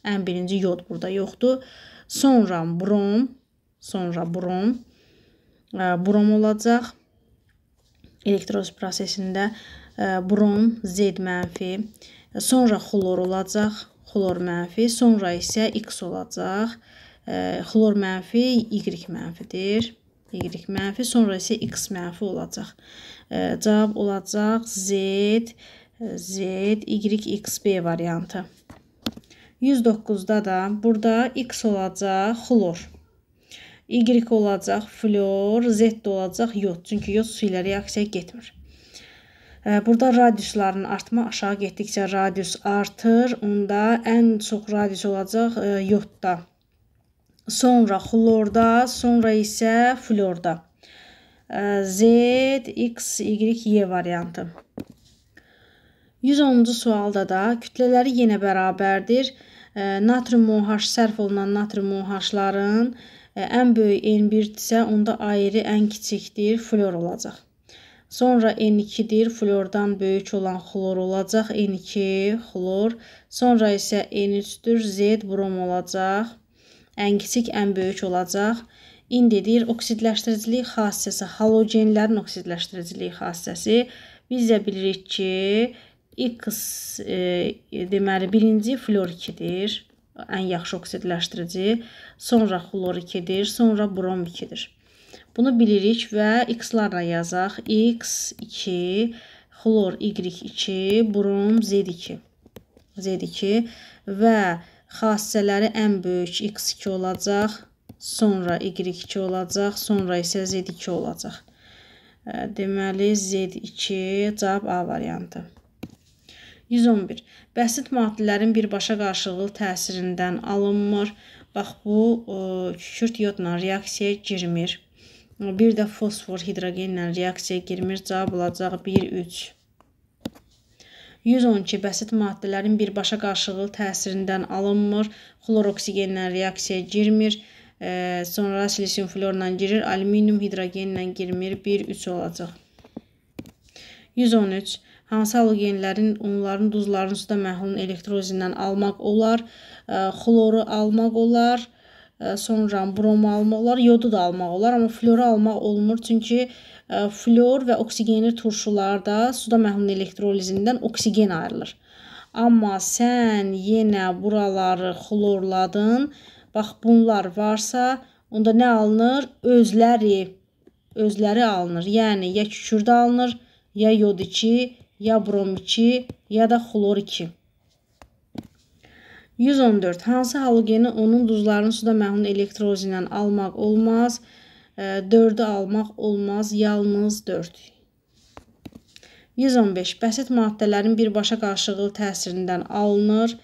Ən birinci yod burada yoxdur. Sonra brom, sonra brom. E, brom olacaq. Elektroz prosesində e, brom Z mənfi, sonra xlor olacaq, xlor mənfi, sonra isə X olacaq. Xlor mənfi Y mənfidir y mənfi, sonra isə x mənfi olacaq. E, cavab olacaq z, z, y, x, b variantı. 109-da da burada x olacaq xlor. Y olacaq flor, Z də olacaq yod. Çünki yod su ilə reaksiyaya getmir. Burada radiusların artma aşağı getdikcə radius artır. Onda ən çox radius olacaq e, yodda sonra xlorda, sonra isə florda. Z, X, Y, Y variantı. 110-cu sualda da kütlələri yenə bərabərdir. Natrium OH sərf olunan natrium OH-ların ən böyük N1-dirsə, onda ayrı ən kiçikdir, flor olacaq. Sonra N2-dir, flordan böyük olan xlor olacaq, N2, xlor. Sonra isə N3-dür, Z brom olacaq ən kiçik ən böyük olacaq. İndi deyir oksidləşdiricilik xassəsi, halogenlərin oksidləşdiricilik xassəsi. Biz də bilirik ki, X e, deməli birinci flor 2-dir, ən yaxşı oksidləşdirici, sonra xlor 2-dir, sonra brom 2-dir. Bunu bilirik və x-larla yazaq. x2, xlor y2, brom z2. Z2 və xassələri ən böyük x2 olacaq, sonra y2 olacaq, sonra isə z2 olacaq. Deməli, z2 cavab A variantı. 111. Bəsit maddələrin birbaşa qarşılıqlı təsirindən alınmır. Bax, bu kükürt yodla reaksiyaya girmir. Bir də fosfor hidrogenlə reaksiyaya girmir. Cavab olacaq 1-3. 112 bəsit maddələrin birbaşa qarşılıqlı təsirindən alınmır, xloroksigenlə reaksiyaya girmir, e, sonra silisium florla girir, alüminium hidrogenlə girmir, 1-3 olacaq. 113. Hansı halogenlərin onların duzlarını suda məhlulun elektrolizindən almaq olar? E, xloru almaq olar, e, sonra bromu almaq olar, yodu da almaq olar, amma floru almaq olmur, çünki e, flor və oksigenli turşularda suda məhlul elektrolizindən oksigen ayrılır. Amma sən yenə buraları xlorladın. Bax bunlar varsa, onda nə alınır? Özləri özləri alınır. Yəni ya kükürdə alınır, ya yod 2, ya brom 2, ya da xlor 2. 114. Hansı halogeni onun duzlarını suda məhlul elektrozi ilə almaq olmaz? 4-ü almaq olmaz, yalnız 4. 115. Bəsit maddələrin birbaşa qarşılıqlı təsirindən alınır.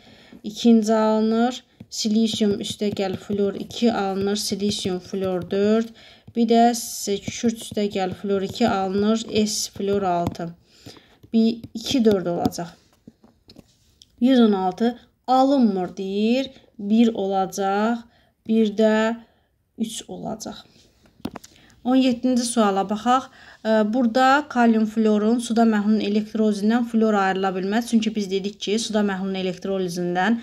İkinci alınır. Silisium üstə gəl flor 2 alınır. Silisium flor 4. Bir də kükürt üstə gəl flor 2 alınır. S flor 6. 2-4 olacaq. 116. Alınmır deyir. 1 olacaq. Bir də 3 olacaq. 17-ci suala baxaq. Burada kalium florun suda məhlulun elektrolizindən flor ayrıla bilməz. Çünki biz dedik ki, suda məhlulun elektrolizindən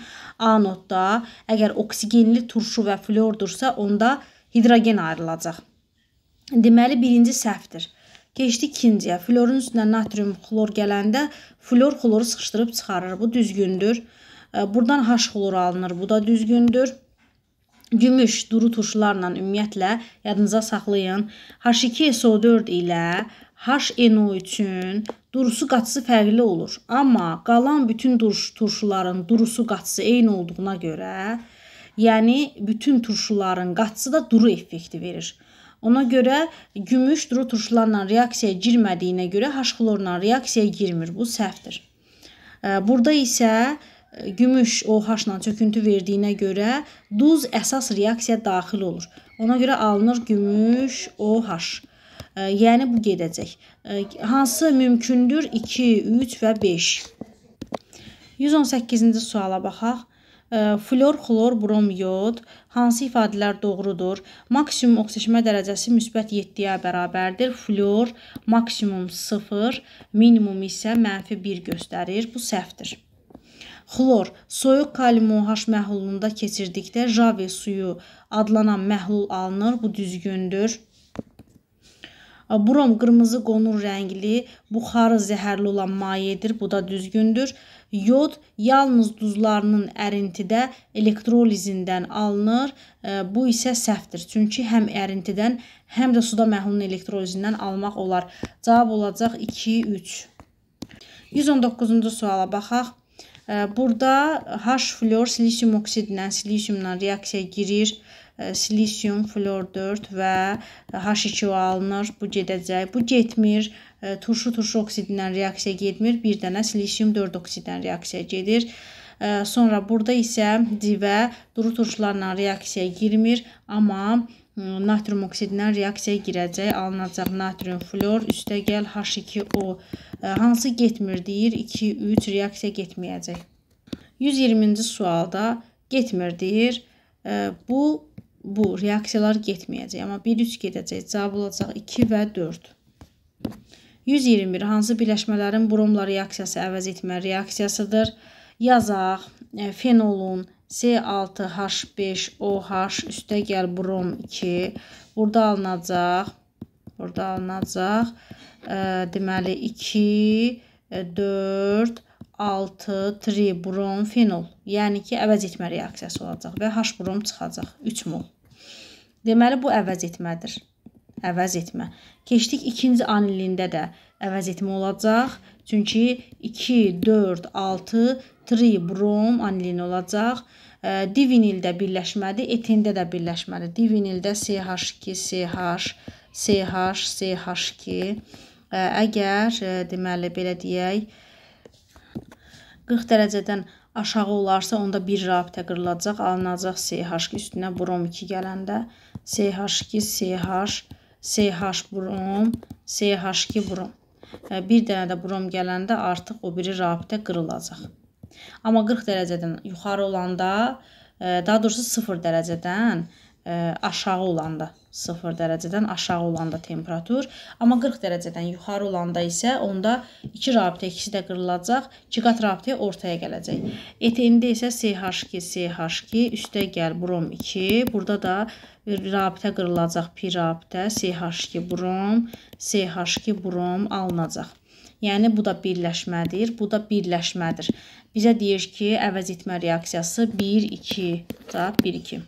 A notda əgər oksigenli turşu və flordursa, onda hidrogen ayrılacaq. Deməli, birinci səhvdir. Keçdi ikinciyə. Florun üstünə natrium xlor gələndə flor xloru sıxışdırıb çıxarır. Bu düzgündür. Buradan H xloru alınır. Bu da düzgündür. Gümüş duru turşularla ümumiyyətlə yadınıza saxlayın. H2SO4 ilə HNO üçün durusu qatısı fərqli olur. Amma qalan bütün duruş, turşuların durusu qatısı eyni olduğuna görə, yəni bütün turşuların qatısı da duru effekti verir. Ona görə gümüş duru turşularla reaksiyaya girmədiyinə görə H xlorla reaksiyaya girmir. Bu səhvdir. Burada isə gümüş OH-la çöküntü verdiyinə görə duz əsas reaksiya daxil olur. Ona görə alınır gümüş OH. Yəni bu gedəcək. E, hansı mümkündür? 2, 3 və 5. 118-ci suala baxaq. E, flor, xlor, brom, yod hansı ifadələr doğrudur? Maksimum oksigenmə dərəcəsi müsbət 7-yə bərabərdir. Flor maksimum 0, minimum isə -1 göstərir. Bu səhvdir. Xlor soyuq kalium OH məhlulunda keçirdikdə Javel suyu adlanan məhlul alınır. Bu düzgündür. Brom qırmızı qonur rəngli, buxarı zəhərli olan mayedir. Bu da düzgündür. Yod yalnız duzlarının ərintidə elektrolizindən alınır. E, bu isə səhvdir. Çünki həm ərintidən, həm də suda məhlulun elektrolizindən almaq olar. Cavab olacaq 2, 3. 119-cu suala baxaq. Burada H flor silisium oksidlə, silisiumla reaksiyaya girir. Silisium, flor 4 və H2O alınır. Bu gedəcək. Bu getmir. Turşu-turşu oksidlə reaksiyaya getmir. Bir dənə silisium 4 oksidlə reaksiyaya gedir. Sonra burada isə divə duru turşularla reaksiyaya girmir, amma natrium oksidlə reaksiyaya girəcək, alınacaq natrium flor, üstəgəl H2O. Hansı getmir deyir? 2, 3 reaksiya getməyəcək. 120-ci sualda getmir deyir. Bu, bu reaksiyalar getməyəcək. Amma 1, 3 gedəcək. Cavab olacaq 2 və 4. 121. Hansı birləşmələrin bromla reaksiyası əvəz etmə reaksiyasıdır? Yazaq, fenolun, C6H5OH üstə gəl brom 2. Burada alınacaq. Burada alınacaq. E, deməli 2 4 6 tri brom fenol. Yəni ki, əvəz etmə reaksiyası olacaq və H brom çıxacaq 3 mol. Deməli bu əvəz etmədir. Əvəz etmə. Keçdik ikinci anilində də əvəz etmə olacaq. Çünki 2, 4, 6 tri, brom, anilin olacaq. Divinildə birləşmədi, etində də birləşmədi. Divinildə CH2, CH, CH, CH2. Əgər, deməli, belə deyək, 40 dərəcədən aşağı olarsa, onda bir rabitə qırılacaq, alınacaq CH2 üstünə brom 2 gələndə. CH2, CH, CH brom, CH2 brom bir dənə də brom gələndə artıq o biri rabitə qırılacaq. Amma 40 dərəcədən yuxarı olanda, e, daha doğrusu 0 dərəcədən aşağı olanda 0 dərəcədən aşağı olanda temperatur, amma 40 dərəcədən yuxarı olanda isə onda 2 rabitə ikisi də qırılacaq, 2 qat rabitə ortaya gələcək. ETN-də isə CH2, CH2 üstə gəl brom 2, burada da rabitə qırılacaq pi rabitə CH2 brom, CH2 brom alınacaq. Yəni bu da birləşmədir, bu da birləşmədir. Bizə deyir ki, əvəz etmə reaksiyası 1 2, da 1 2.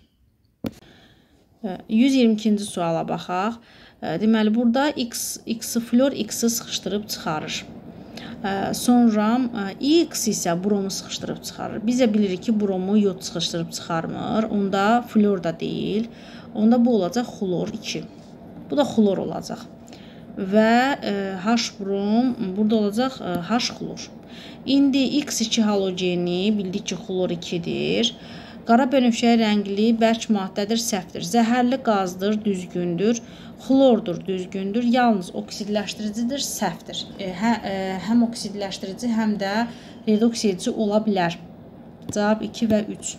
122-ci hə, suala baxaq. Hə, deməli, burada x, x-i flor x-i sıxışdırıb çıxarır. Hə, sonra x isə bromu sıxışdırıb çıxarır. Biz də bilirik ki, bromu yod sıxışdırıb çıxarmır. Onda flor da deyil. Onda bu olacaq xlor 2. Bu da xlor olacaq. Və e, H brom burada olacaq e, H xlor. İndi x2 halogeni bildik ki, xlor 2-dir. Qara bönövşəyi rəngliliyi bərk maddədir, səhvdir. Zəhərli qazdır, düzgündür. Xlordur, düzgündür. Yalnız oksidləşdiricidir, səhvdir. E, hə, e, həm oksidləşdirici, həm də reduksiya edici ola bilər. Cavab 2 və 3.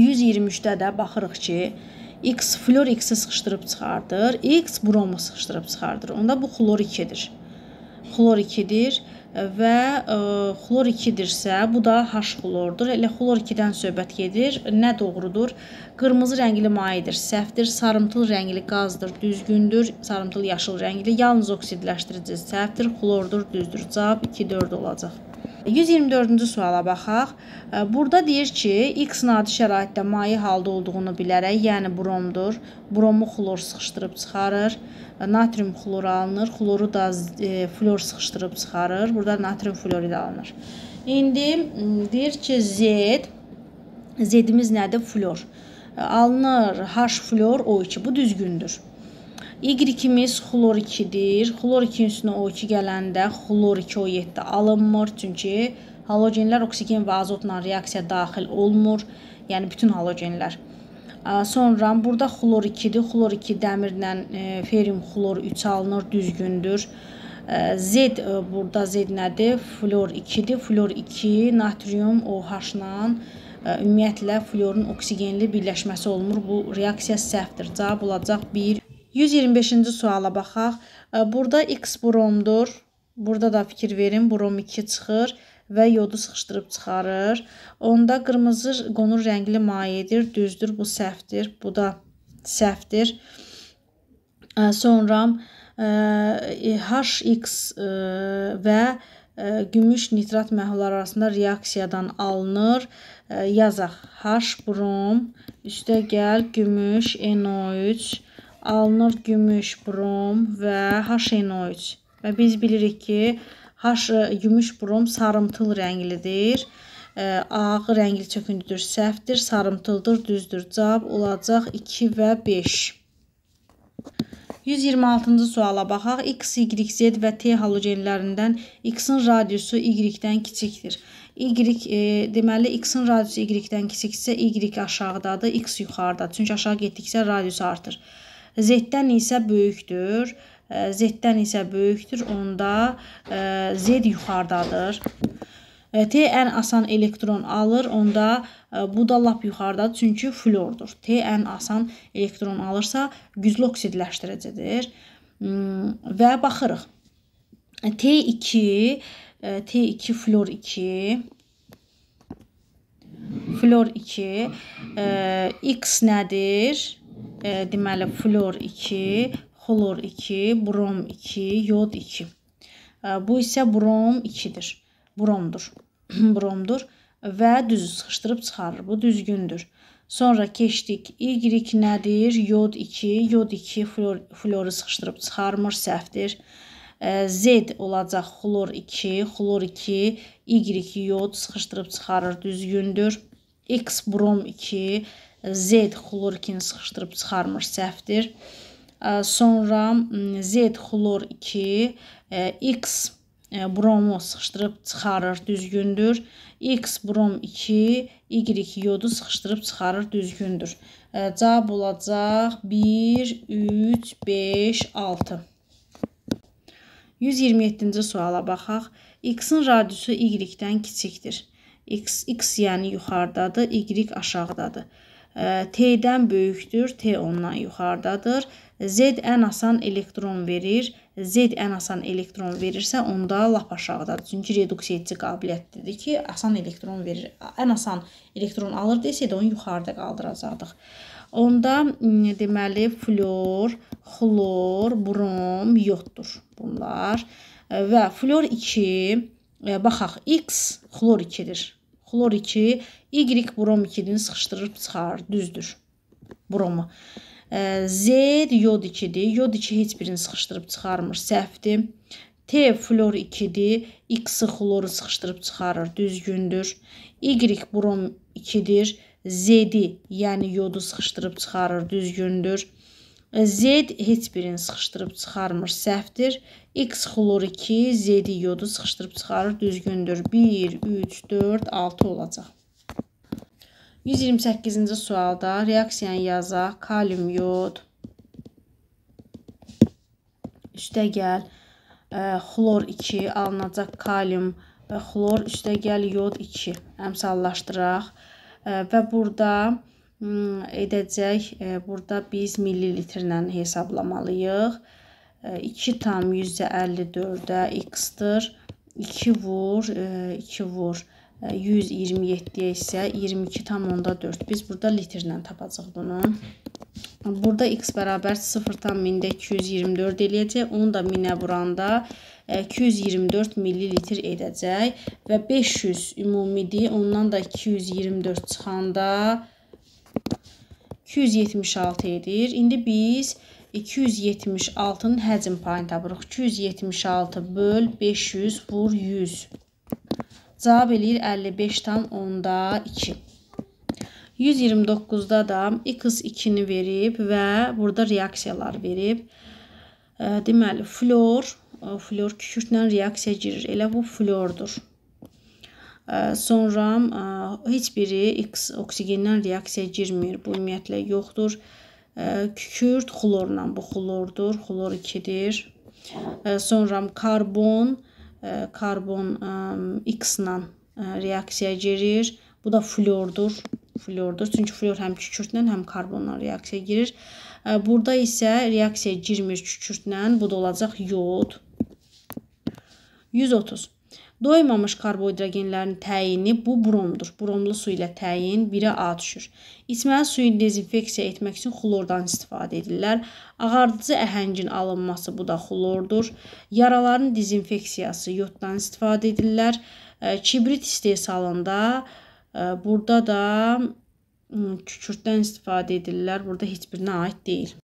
123-də də baxırıq ki, X flor X-i sıxışdırıb çıxardır, X bromu sıxışdırıb çıxardır. Onda bu xlor 2-dir. Xlor 2-dir və ə, e, xlor 2-dirsə, bu da H-xlordur. Elə xlor 2-dən söhbət gedir. Nə doğrudur? Qırmızı rəngli mayedir, səhvdir. Sarımtıl rəngli qazdır, düzgündür. Sarımtıl yaşıl rəngli yalnız oksidləşdirici səhvdir, xlordur, düzdür. Cavab 2-4 olacaq. 124-cü suala baxaq. E, burada deyir ki, X nadi şəraitdə maye halda olduğunu bilərək, yəni bromdur, bromu xlor sıxışdırıb çıxarır natrium xlor alınır. Xloru da e, flor sıxışdırıb çıxarır. Burada natrium florid alınır. İndi deyir ki, Z Z'imiz nədir? Flor. E, alınır H flor O2. Bu düzgündür. Y-imiz xlor 2-dir. Xlor 2-nin üstünə O2 gələndə xlor 2O7 alınmır. Çünki halogenlər oksigen və azotla reaksiya daxil olmur. Yəni bütün halogenlər. Sonra burada e, xlor 2-dir. Xlor 2 dəmirlə ferium xlor 3 alınır, düzgündür. Z e, burada Z nədir? Flor 2-dir. Flor 2 natrium OH ilə e, ümumiyyətlə florun oksigenli birləşməsi olmur. Bu reaksiya səhvdir. Cavab olacaq 1. 125-ci suala baxaq. Burada X bromdur. Burada da fikir verin. Brom 2 çıxır və yodu sıxışdırıb çıxarır. Onda qırmızı qonur rəngli mayedir, düzdür, bu səhvdir, bu da səhvdir. Sonra e, HX və gümüş nitrat məhlulları arasında reaksiyadan alınır. Yazaq H brom üstə gəl gümüş NO3 alınır gümüş brom və HNO3. Və biz bilirik ki, H gümüş brom sarımtıl rənglidir. Ağı rəngli çöküntüdür, səhvdir, sarımtıldır, düzdür. Cavab olacaq 2 və 5. 126-cı suala baxaq. X, Y, Z və T halogenlərindən X-in radiusu Y-dən kiçikdir. Y, e, deməli X-in radiusu Y-dən kiçiksə Y aşağıdadır, X yuxarıda. Çünki aşağı getdikcə radius artır. Z-dən isə böyükdür. Z-dən isə böyükdür, onda Z yuxarıdadır. T ən asan elektron alır, onda bu da lap yuxarıdadır, çünki flordur. T ən asan elektron alırsa, güclü oksidləşdiricidir. Hmm, və baxırıq. T2, T2 flor 2 flor 2 e, x nədir? E, deməli flor 2 klor 2, brom 2, yod 2. Bu isə brom 2-dir. Bromdur. [clears throat] Bromdur və düzü sıxışdırıb çıxarır. Bu düzgündür. Sonra keçdik. Y nədir? Yod 2, yod 2 flor, floru sıxışdırıb çıxarmır, səhvdir. Z olacaq xlor 2, xlor 2, Y yod sıxışdırıb çıxarır, düzgündür. X brom 2, Z xlor 2-ni sıxışdırıb çıxarmır, səhvdir. Sonra Z xlor 2, e, X e, bromu sıxışdırıb çıxarır, düzgündür. X brom 2, Y yodu sıxışdırıb çıxarır, düzgündür. Cavab olacaq 1, 3, 5, 6. 127-ci suala baxaq. X-in radiusu Y-dən kiçikdir. X, X yəni yuxarıdadır, Y aşağıdadır. T-dən böyükdür, T ondan yuxarıdadır. Z ən asan elektron verir. Z ən asan elektron verirsə, onda lap aşağıdadır. Çünki reduksiya edici qabiliyyətlidir ki, asan elektron verir. Ən asan elektron alır desək də onu yuxarıda qaldıracağıq. Onda deməli flor, xlor, brom, yoddur bunlar. Və flor 2 baxaq X xlor 2-dir. Xlor 2 Y brom 2-ni sıxışdırıb çıxar. Düzdür. Bromu. Z yod 2-dir. Yod 2 heç birini sıxışdırıb çıxarmır. Səhvdir. T flor 2-dir. X xloru sıxışdırıb çıxarır. Düzgündür. Y brom 2-dir. Z-dir. Yəni yodu sıxışdırıb çıxarır. Düzgündür. Z heç birini sıxışdırıb çıxarmır. Səhvdir. X xlor 2, Z iyodu sıxışdırıb çıxarır, düzgündür. 1, 3, 4, 6 olacaq. 128-ci sualda reaksiyanı yazaq. Kalium yod üstə gəl e, xlor 2 alınacaq kalium e, xlor üstə gəl yod 2 əmsallaşdıraq e, və burada edəcək burada biz millilitrlə hesablamalıyıq. 2 tam %54-ə x-dir. 2 vur, 2 e, vur. 127-yə isə 22 tam onda 4. Biz burada litrlə tapacaq bunu. Burada x bərabər 0 tam mində 224 eləyəcək. Onu da minə vuranda 224 e, millilitr edəcək. Və 500 ümumidir. Ondan da 224 çıxanda 276 edir. İndi biz... 276-nın həcm payını tapırıq. 276 böl 500 vur 100. Cavab eləyir 55 tam onda 2. 129-da da x2-ni verib və burada reaksiyalar verib. Deməli, flor, flor kükürtlə reaksiya girir. Elə bu flordur. Sonra heç biri x oksigendən reaksiya girmir. Bu ümumiyyətlə yoxdur kükürt xlorla, bu xlordur, xlor 2-dir. Sonra karbon, karbon X ilə reaksiya girir. Bu da flordur. Flordur. Çünki flor həm kükürdlə, həm karbonla reaksiya girir. Burada isə reaksiya girmir kükürdlə. Bu da olacaq yod. 130. Doymamış karbohidrogenlərin təyini bu bromdur. Bromlu su ilə təyin 1-ə A düşür. İçməli suyu dezinfeksiya etmək üçün xlordan istifadə edirlər. Ağardıcı əhəngin alınması bu da xlordur. Yaraların dezinfeksiyası yoddan istifadə edirlər. Kibrit istehsalında burada da kükürddən istifadə edirlər. Burada heç birinə aid deyil.